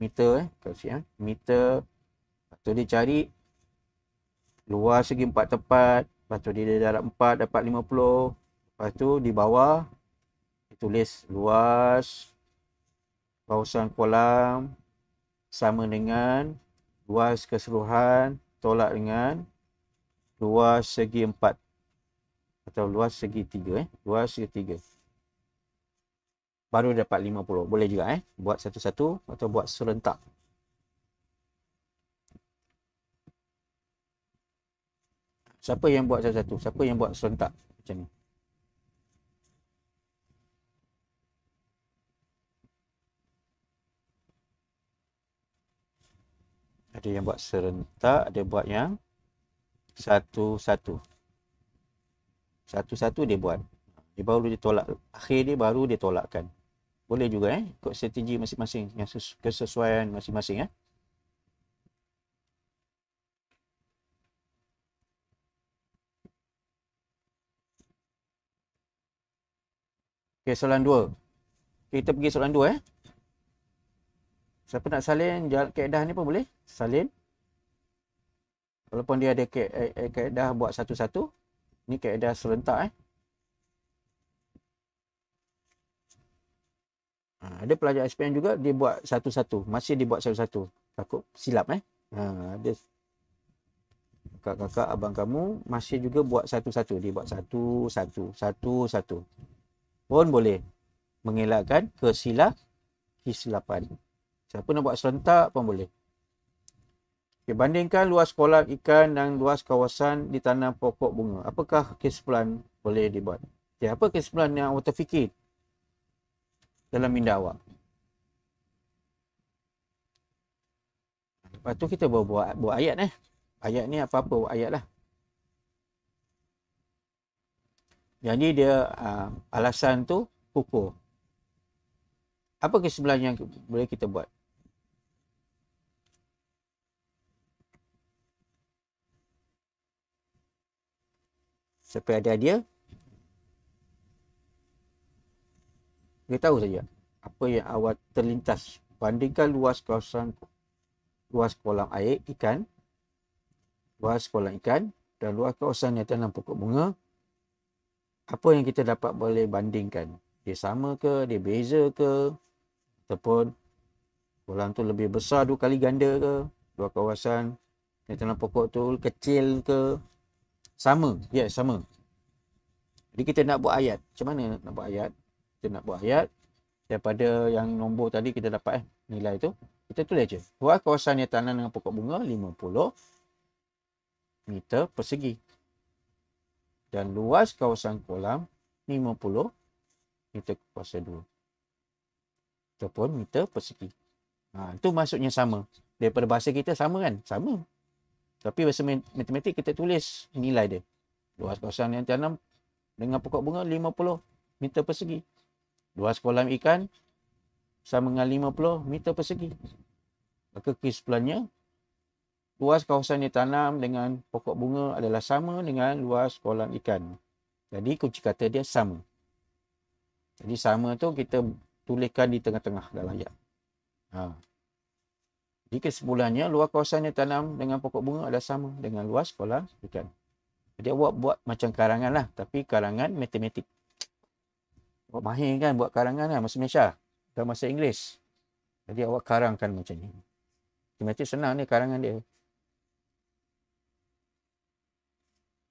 meter eh kalau cm eh. meter tu dia cari luas segi empat tepat lepas tu dia darab 4 dapat 50 lepas tu di bawah tulis luas kawasan kolam sama dengan luas keseluruhan tolak dengan luas segi empat atau luas segi tiga eh. luas segi tiga baru dapat lima puluh. boleh juga eh buat satu-satu atau buat serentak siapa yang buat satu-satu siapa yang buat serentak macam ni Ada yang buat serentak, dia buat yang satu-satu. Satu-satu dia buat. Dia baru dia tolak. Akhir dia baru dia tolakkan. Boleh juga eh. Ikut strategi masing-masing. Yang kesesuaian masing-masing eh. Okay, soalan dua. Kita pergi soalan dua eh. Siapa nak salin kaedah ni pun boleh salin. Walaupun dia ada eh, eh, kaedah buat satu-satu. Ni kaedah serentak eh. Ha, ada pelajar SPM juga dia buat satu-satu. Masih dia buat satu-satu. Takut silap eh. Ha, ada kakak-kakak abang kamu masih juga buat satu-satu. Dia buat satu-satu. Satu-satu. Pun boleh mengelakkan kesilap Kesilapan. Siapa nak buat serentak pun boleh. Okay, bandingkan luas kolam ikan dan luas kawasan ditanam pokok bunga. Apakah case plan boleh dibuat? Okay, apa case plan yang awak terfikir dalam minda awak? Lepas tu kita buat, buat, buat ayat eh. Ayat ni apa-apa buat ayat lah. Jadi dia uh, alasan tu pupuk. Apa kesimpulan yang boleh kita buat? Siapa ada dia. Dia tahu saja apa yang awak terlintas. Bandingkan luas kawasan luas kolam air ikan, luas kolam ikan dan luas kawasan yang tanam pokok bunga. Apa yang kita dapat boleh bandingkan? Dia sama ke? Dia beza ke? Ataupun kolam tu lebih besar dua kali ganda ke? Luas kawasan yang tanam pokok tu kecil ke? Sama. Yes, sama. Jadi kita nak buat ayat. Macam mana nak buat ayat? Kita nak buat ayat daripada yang nombor tadi kita dapat eh, nilai tu. Kita tulis je. Buat kawasan yang tanam dengan pokok bunga 50 meter persegi. Dan luas kawasan kolam 50 meter kuasa 2. Ataupun meter persegi. Ha, itu maksudnya sama. Daripada bahasa kita sama kan? Sama. Tapi bahasa matematik kita tulis nilai dia. Luas kawasan yang tanam dengan pokok bunga 50 meter persegi. Luas kolam ikan sama dengan 50 meter persegi. Maka kesimpulannya, luas kawasan yang tanam dengan pokok bunga adalah sama dengan luas kolam ikan. Jadi kunci kata dia sama. Jadi sama tu kita tuliskan di tengah-tengah dalam ayat. Haa. Jika sebulannya luas kawasan yang tanam dengan pokok bunga adalah sama dengan luas kolam ikan. Jadi awak buat macam karangan lah. Tapi karangan matematik. Awak mahir kan buat karangan kan. Masa Malaysia. Dalam masa Inggeris. Jadi awak karangkan macam ni. Matematik senang ni karangan dia.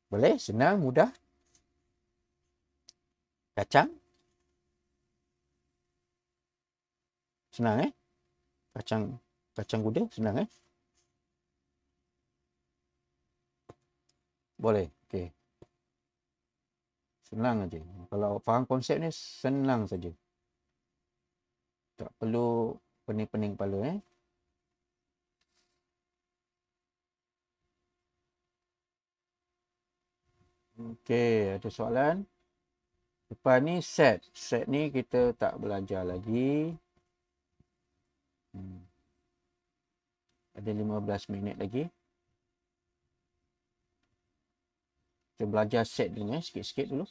Boleh? Senang, mudah. Kacang. Senang eh? Kacang kacang kuda senang eh boleh okey senang aja. kalau faham konsep ni senang saja tak perlu pening-pening kepala eh okey ada soalan lepas ni set set ni kita tak belajar lagi hmm ada 15 minit lagi kita belajar set dulu eh. sikit-sikit dulu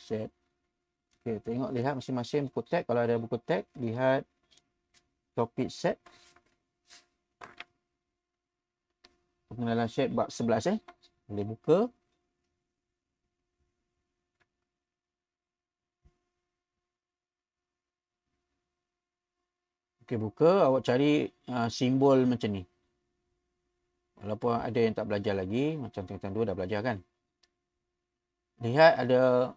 set okay, tengok lihat masing-masing buku tag kalau ada buku tag lihat topik set pengenalan set bab 11 eh. boleh buka okay, buka awak cari uh, simbol macam ni walaupun ada yang tak belajar lagi macam tengah-tengah dua dah belajar kan lihat ada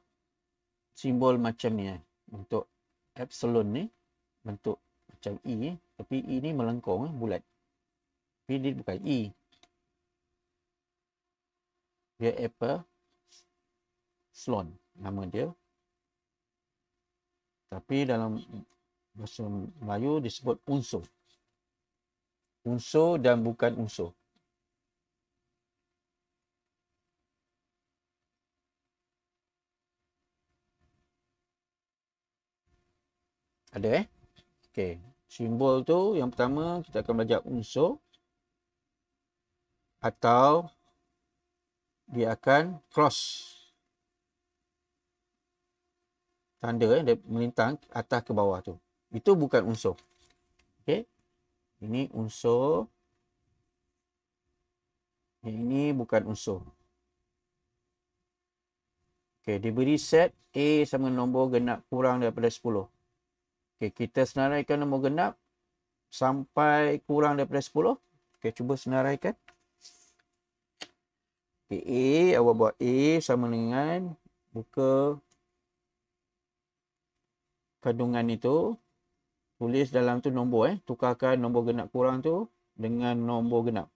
simbol macam ni eh. untuk epsilon ni bentuk macam E eh. tapi E ni melengkung eh, bulat tapi dia bukan E dia apa slon nama dia tapi dalam bahasa Melayu disebut unsur. Unsur dan bukan unsur. Ada eh? Okey. Simbol tu yang pertama kita akan belajar unsur atau dia akan cross tanda eh, melintang atas ke bawah tu. Itu bukan unsur. Okey. Ini unsur. ini bukan unsur. Okey, diberi set A sama nombor genap kurang daripada 10. Okey, kita senaraikan nombor genap sampai kurang daripada 10. Okey, cuba senaraikan. Okey, A, awak buat A sama dengan buka kandungan itu tulis dalam tu nombor eh tukarkan nombor genap kurang tu dengan nombor genap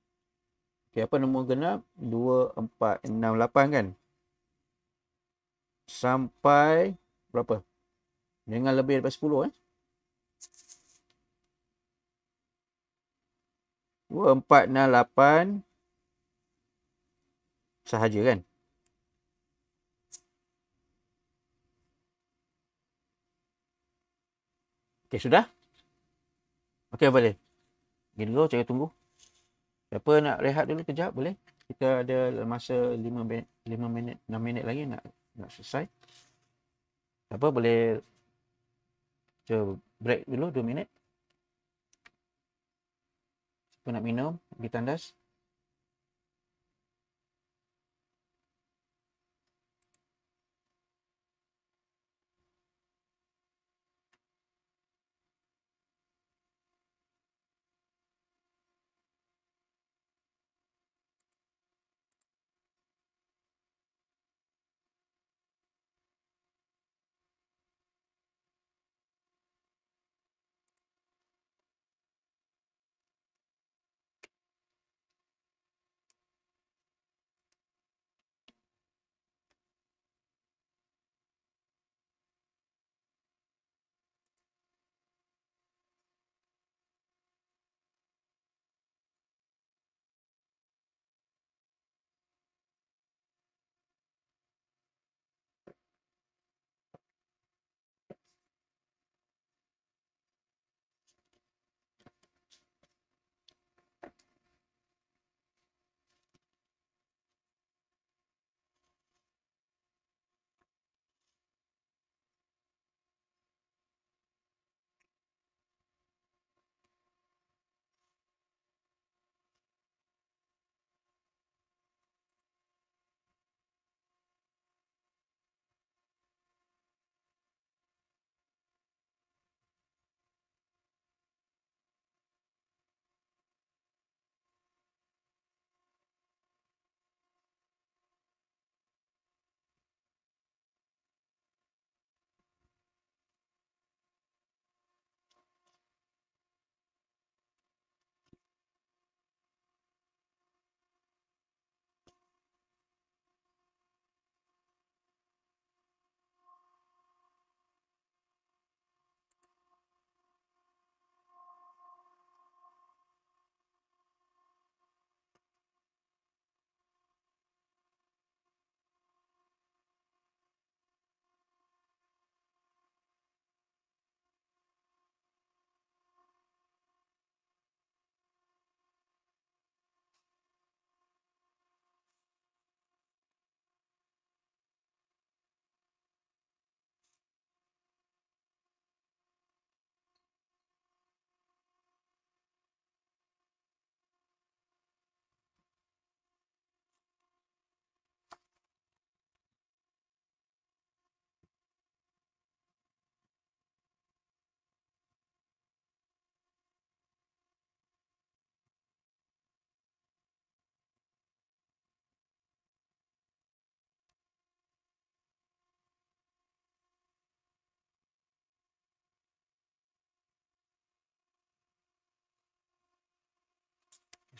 okey apa nombor genap 2468 kan sampai berapa dengan lebih daripada 10 eh 2468 sahaja kan Okey sudah Okey boleh. Pergi dulu cari tunggu. Siapa nak rehat dulu kejap boleh. Kita ada masa 5 minit, 5 minit 6 minit lagi nak nak selesai. Siapa boleh cuba break dulu 2 minit. Siapa nak minum, pergi tandas.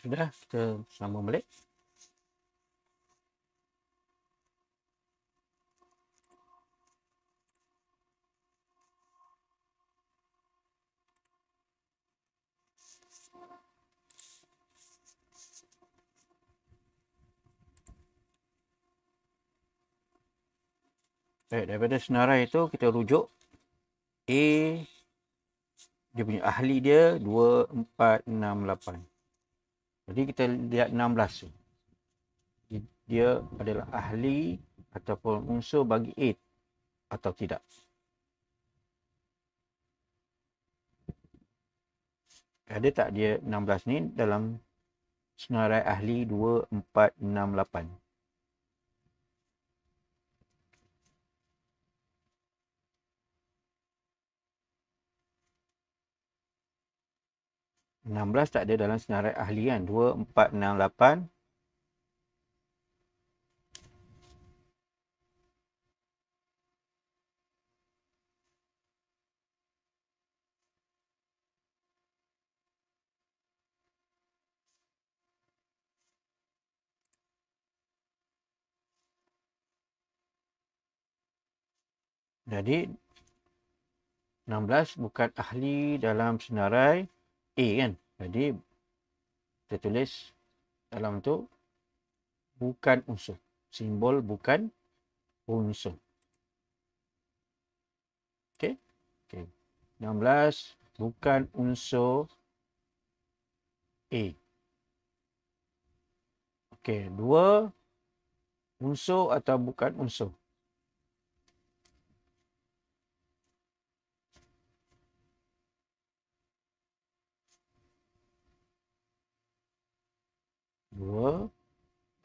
sudah kita sambung balik Baik, daripada senarai itu kita rujuk A dia punya ahli dia 2, 4, 6, 8 jadi kita lihat 16 tu. Dia adalah ahli ataupun unsur bagi it atau tidak. Ada tak dia 16 ni dalam senarai ahli 2468? 16 tak ada dalam senarai ahli kan 2, 4, 6, 8 Jadi 16 bukan ahli dalam senarai A kan. Jadi kita tulis dalam tu bukan unsur. Simbol bukan unsur. Okey. Okey. 16 bukan unsur A. Okey, 2 unsur atau bukan unsur? dua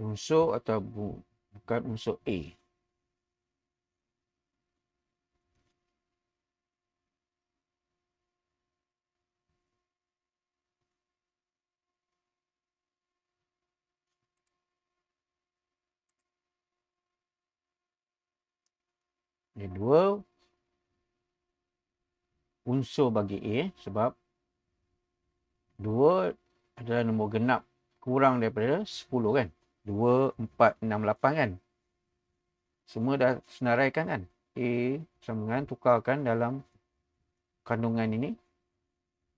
unsur atau bu, bukan unsur A. Ini dua unsur bagi A sebab dua adalah nombor genap kurang daripada 10 kan 2, 4, 6, 8 kan semua dah senaraikan kan A sama dengan tukarkan dalam kandungan ini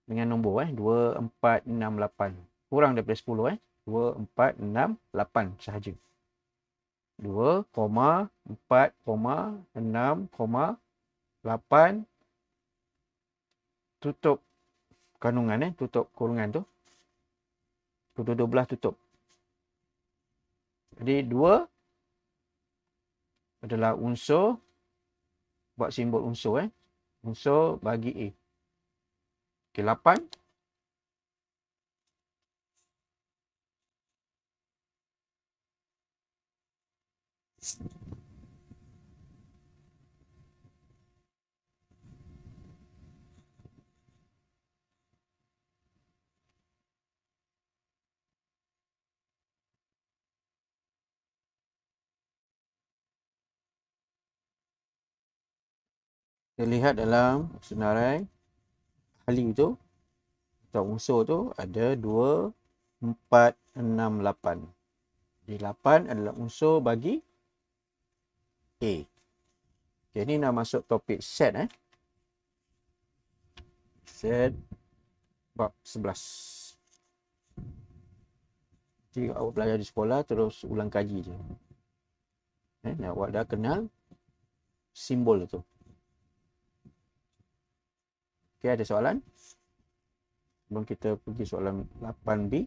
dengan nombor eh 2, 4, 6, 8 kurang daripada 10 eh 2, 4, 6, 8 sahaja 2, 4, 6, 8 tutup kandungan eh tutup kurungan tu dua-dua belah tutup. Jadi dua adalah unsur buat simbol unsur eh. Unsur bagi A. Okey 8 Thank you. kita lihat dalam senarai kali tu atau unsur tu ada 2 4 6 8 di 8 adalah unsur bagi A. Okey nak masuk topik set eh. Set bab 11. Jika awak belajar di sekolah terus ulang kaji je. Eh, awak dah kenal simbol tu. Okey, ada soalan? Sebelum kita pergi soalan 8B.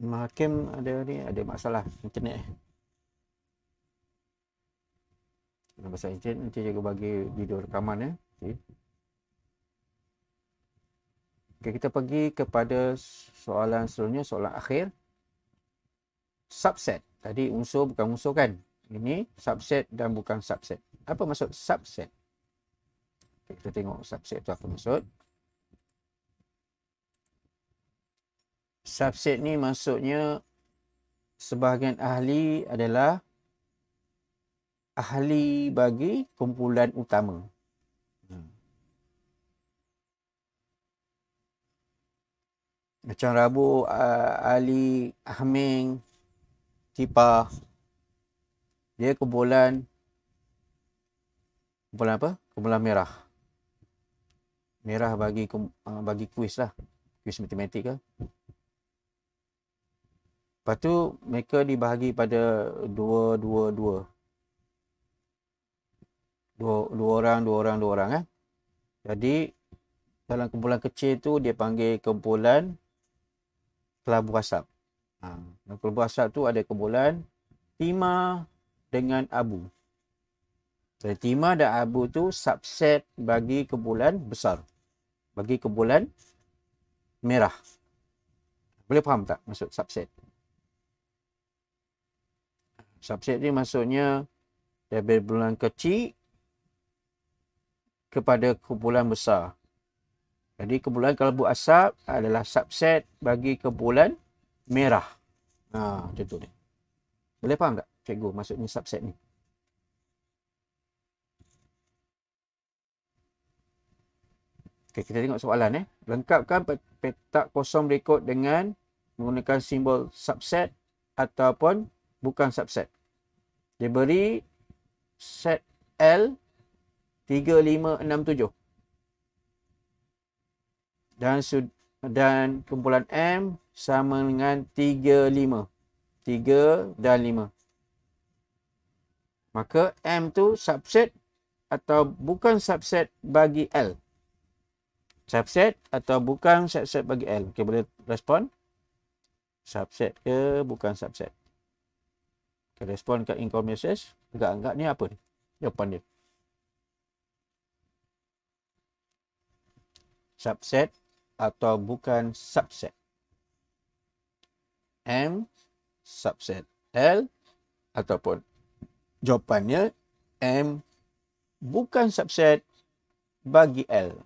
Mahakim ada ni ada masalah internet eh. Kalau pasal internet nanti jaga bagi video rekaman Eh. Okey. Okay, kita pergi kepada soalan seterusnya, soalan akhir. Subset. Tadi unsur bukan unsur kan? Ini subset dan bukan subset. Apa maksud subset? Okay, kita tengok subset itu apa maksud. subset ni maksudnya sebahagian ahli adalah ahli bagi kumpulan utama. Hmm. Macam Rabu, uh, Ali, Ahming, Tipah. Dia kumpulan. Kumpulan apa? Kumpulan merah. Merah bagi uh, bagi kuis lah. Kuis matematik lah. Lepas tu mereka dibahagi pada dua, dua, dua. Dua, dua orang, dua orang, dua orang. Eh? Jadi dalam kumpulan kecil tu dia panggil kumpulan kelabu asap. Ha. Dan kelabu asap tu ada kumpulan timah dengan abu. Jadi timah dan abu tu subset bagi kumpulan besar. Bagi kumpulan merah. Boleh faham tak maksud subset? Subset ni maksudnya daripada bulan kecil kepada kumpulan besar. Jadi kumpulan kalbu asap adalah subset bagi kumpulan merah. Ha, contoh ni. Boleh faham tak cikgu maksudnya subset ni? Okay, kita tengok soalan eh. Lengkapkan petak kosong berikut dengan menggunakan simbol subset ataupun bukan subset. Dia beri set L 3567. Dan dan kumpulan M sama dengan 35. 3 dan 5. Maka M tu subset atau bukan subset bagi L. Subset atau bukan subset bagi L. Okey boleh respon? Subset ke bukan subset? respon ke incoming message enggak-enggak ni apa ni jawapan dia subset atau bukan subset M subset L ataupun jawapannya M bukan subset bagi L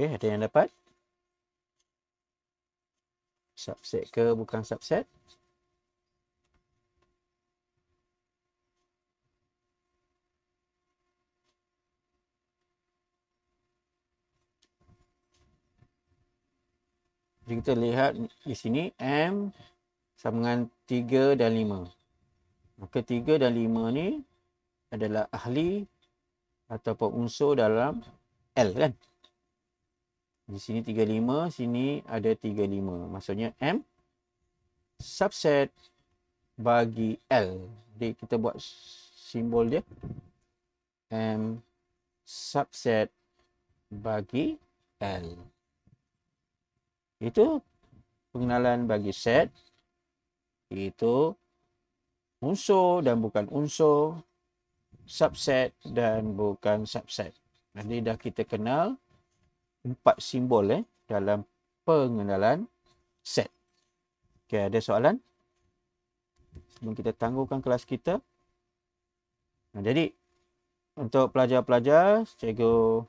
Okey, ada yang dapat? Subset ke bukan subset? Jadi kita lihat di sini M sama dengan 3 dan 5. Maka 3 dan 5 ni adalah ahli ataupun unsur dalam L kan? Di sini 35, sini ada 35. Maksudnya M subset bagi L. Jadi kita buat simbol dia. M subset bagi L. Itu pengenalan bagi set. Itu unsur dan bukan unsur. Subset dan bukan subset. Nanti dah kita kenal empat simbol eh dalam pengenalan set. Okey, ada soalan? Sebelum kita tangguhkan kelas kita. Nah, jadi untuk pelajar-pelajar, cikgu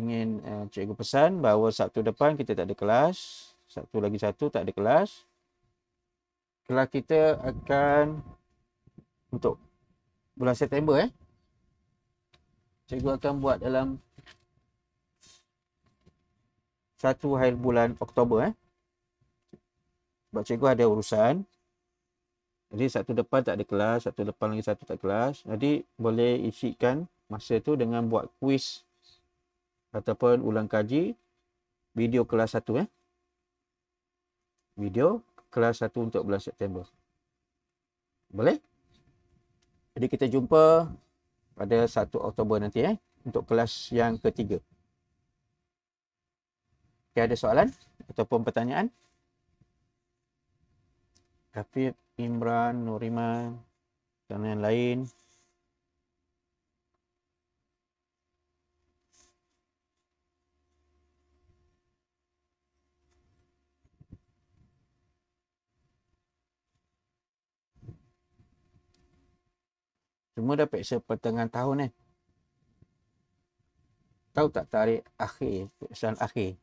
ingin uh, cikgu pesan bahawa Sabtu depan kita tak ada kelas. Sabtu lagi satu tak ada kelas. Kelas kita akan untuk bulan September eh. Cikgu akan buat dalam satu hari bulan Oktober eh. Sebab cikgu ada urusan. Jadi satu depan tak ada kelas, satu depan lagi satu tak kelas. Jadi boleh isikan masa tu dengan buat kuis ataupun ulang kaji video kelas satu eh. Video kelas satu untuk bulan September. Boleh? Jadi kita jumpa pada 1 Oktober nanti eh untuk kelas yang ketiga. Okay, ada soalan ataupun pertanyaan? Rafiq, Imran, Nuriman, dan yang lain. Semua dah peksa pertengahan tahun ni. Eh? Tahu tak tarikh akhir, peksaan akhir?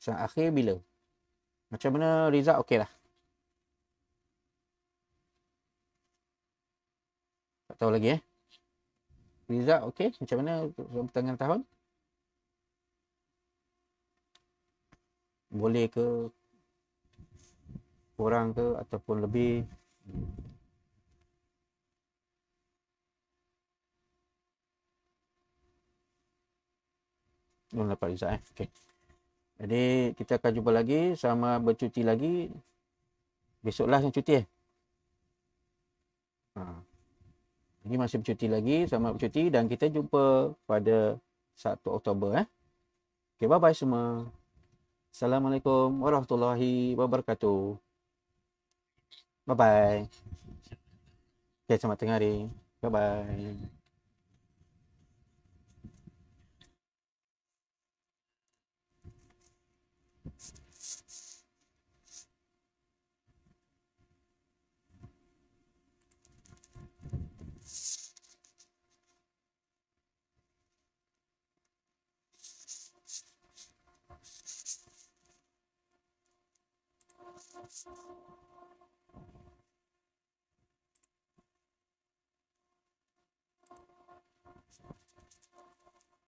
Saat akhir bila? Macam mana result? Okey lah. Tak tahu lagi eh. Result okey. Macam mana pertengahan tahun? Boleh ke? Kurang ke? Ataupun lebih? Belum dapat result eh. Okey. Jadi kita akan jumpa lagi sama bercuti lagi. Besok last yang cuti eh. Ha. Ini masih bercuti lagi, sama bercuti dan kita jumpa pada 1 Oktober eh. Okay, bye-bye semua. Assalamualaikum warahmatullahi wabarakatuh. Bye-bye. Okay, selamat tengah hari. Bye-bye. Thank you.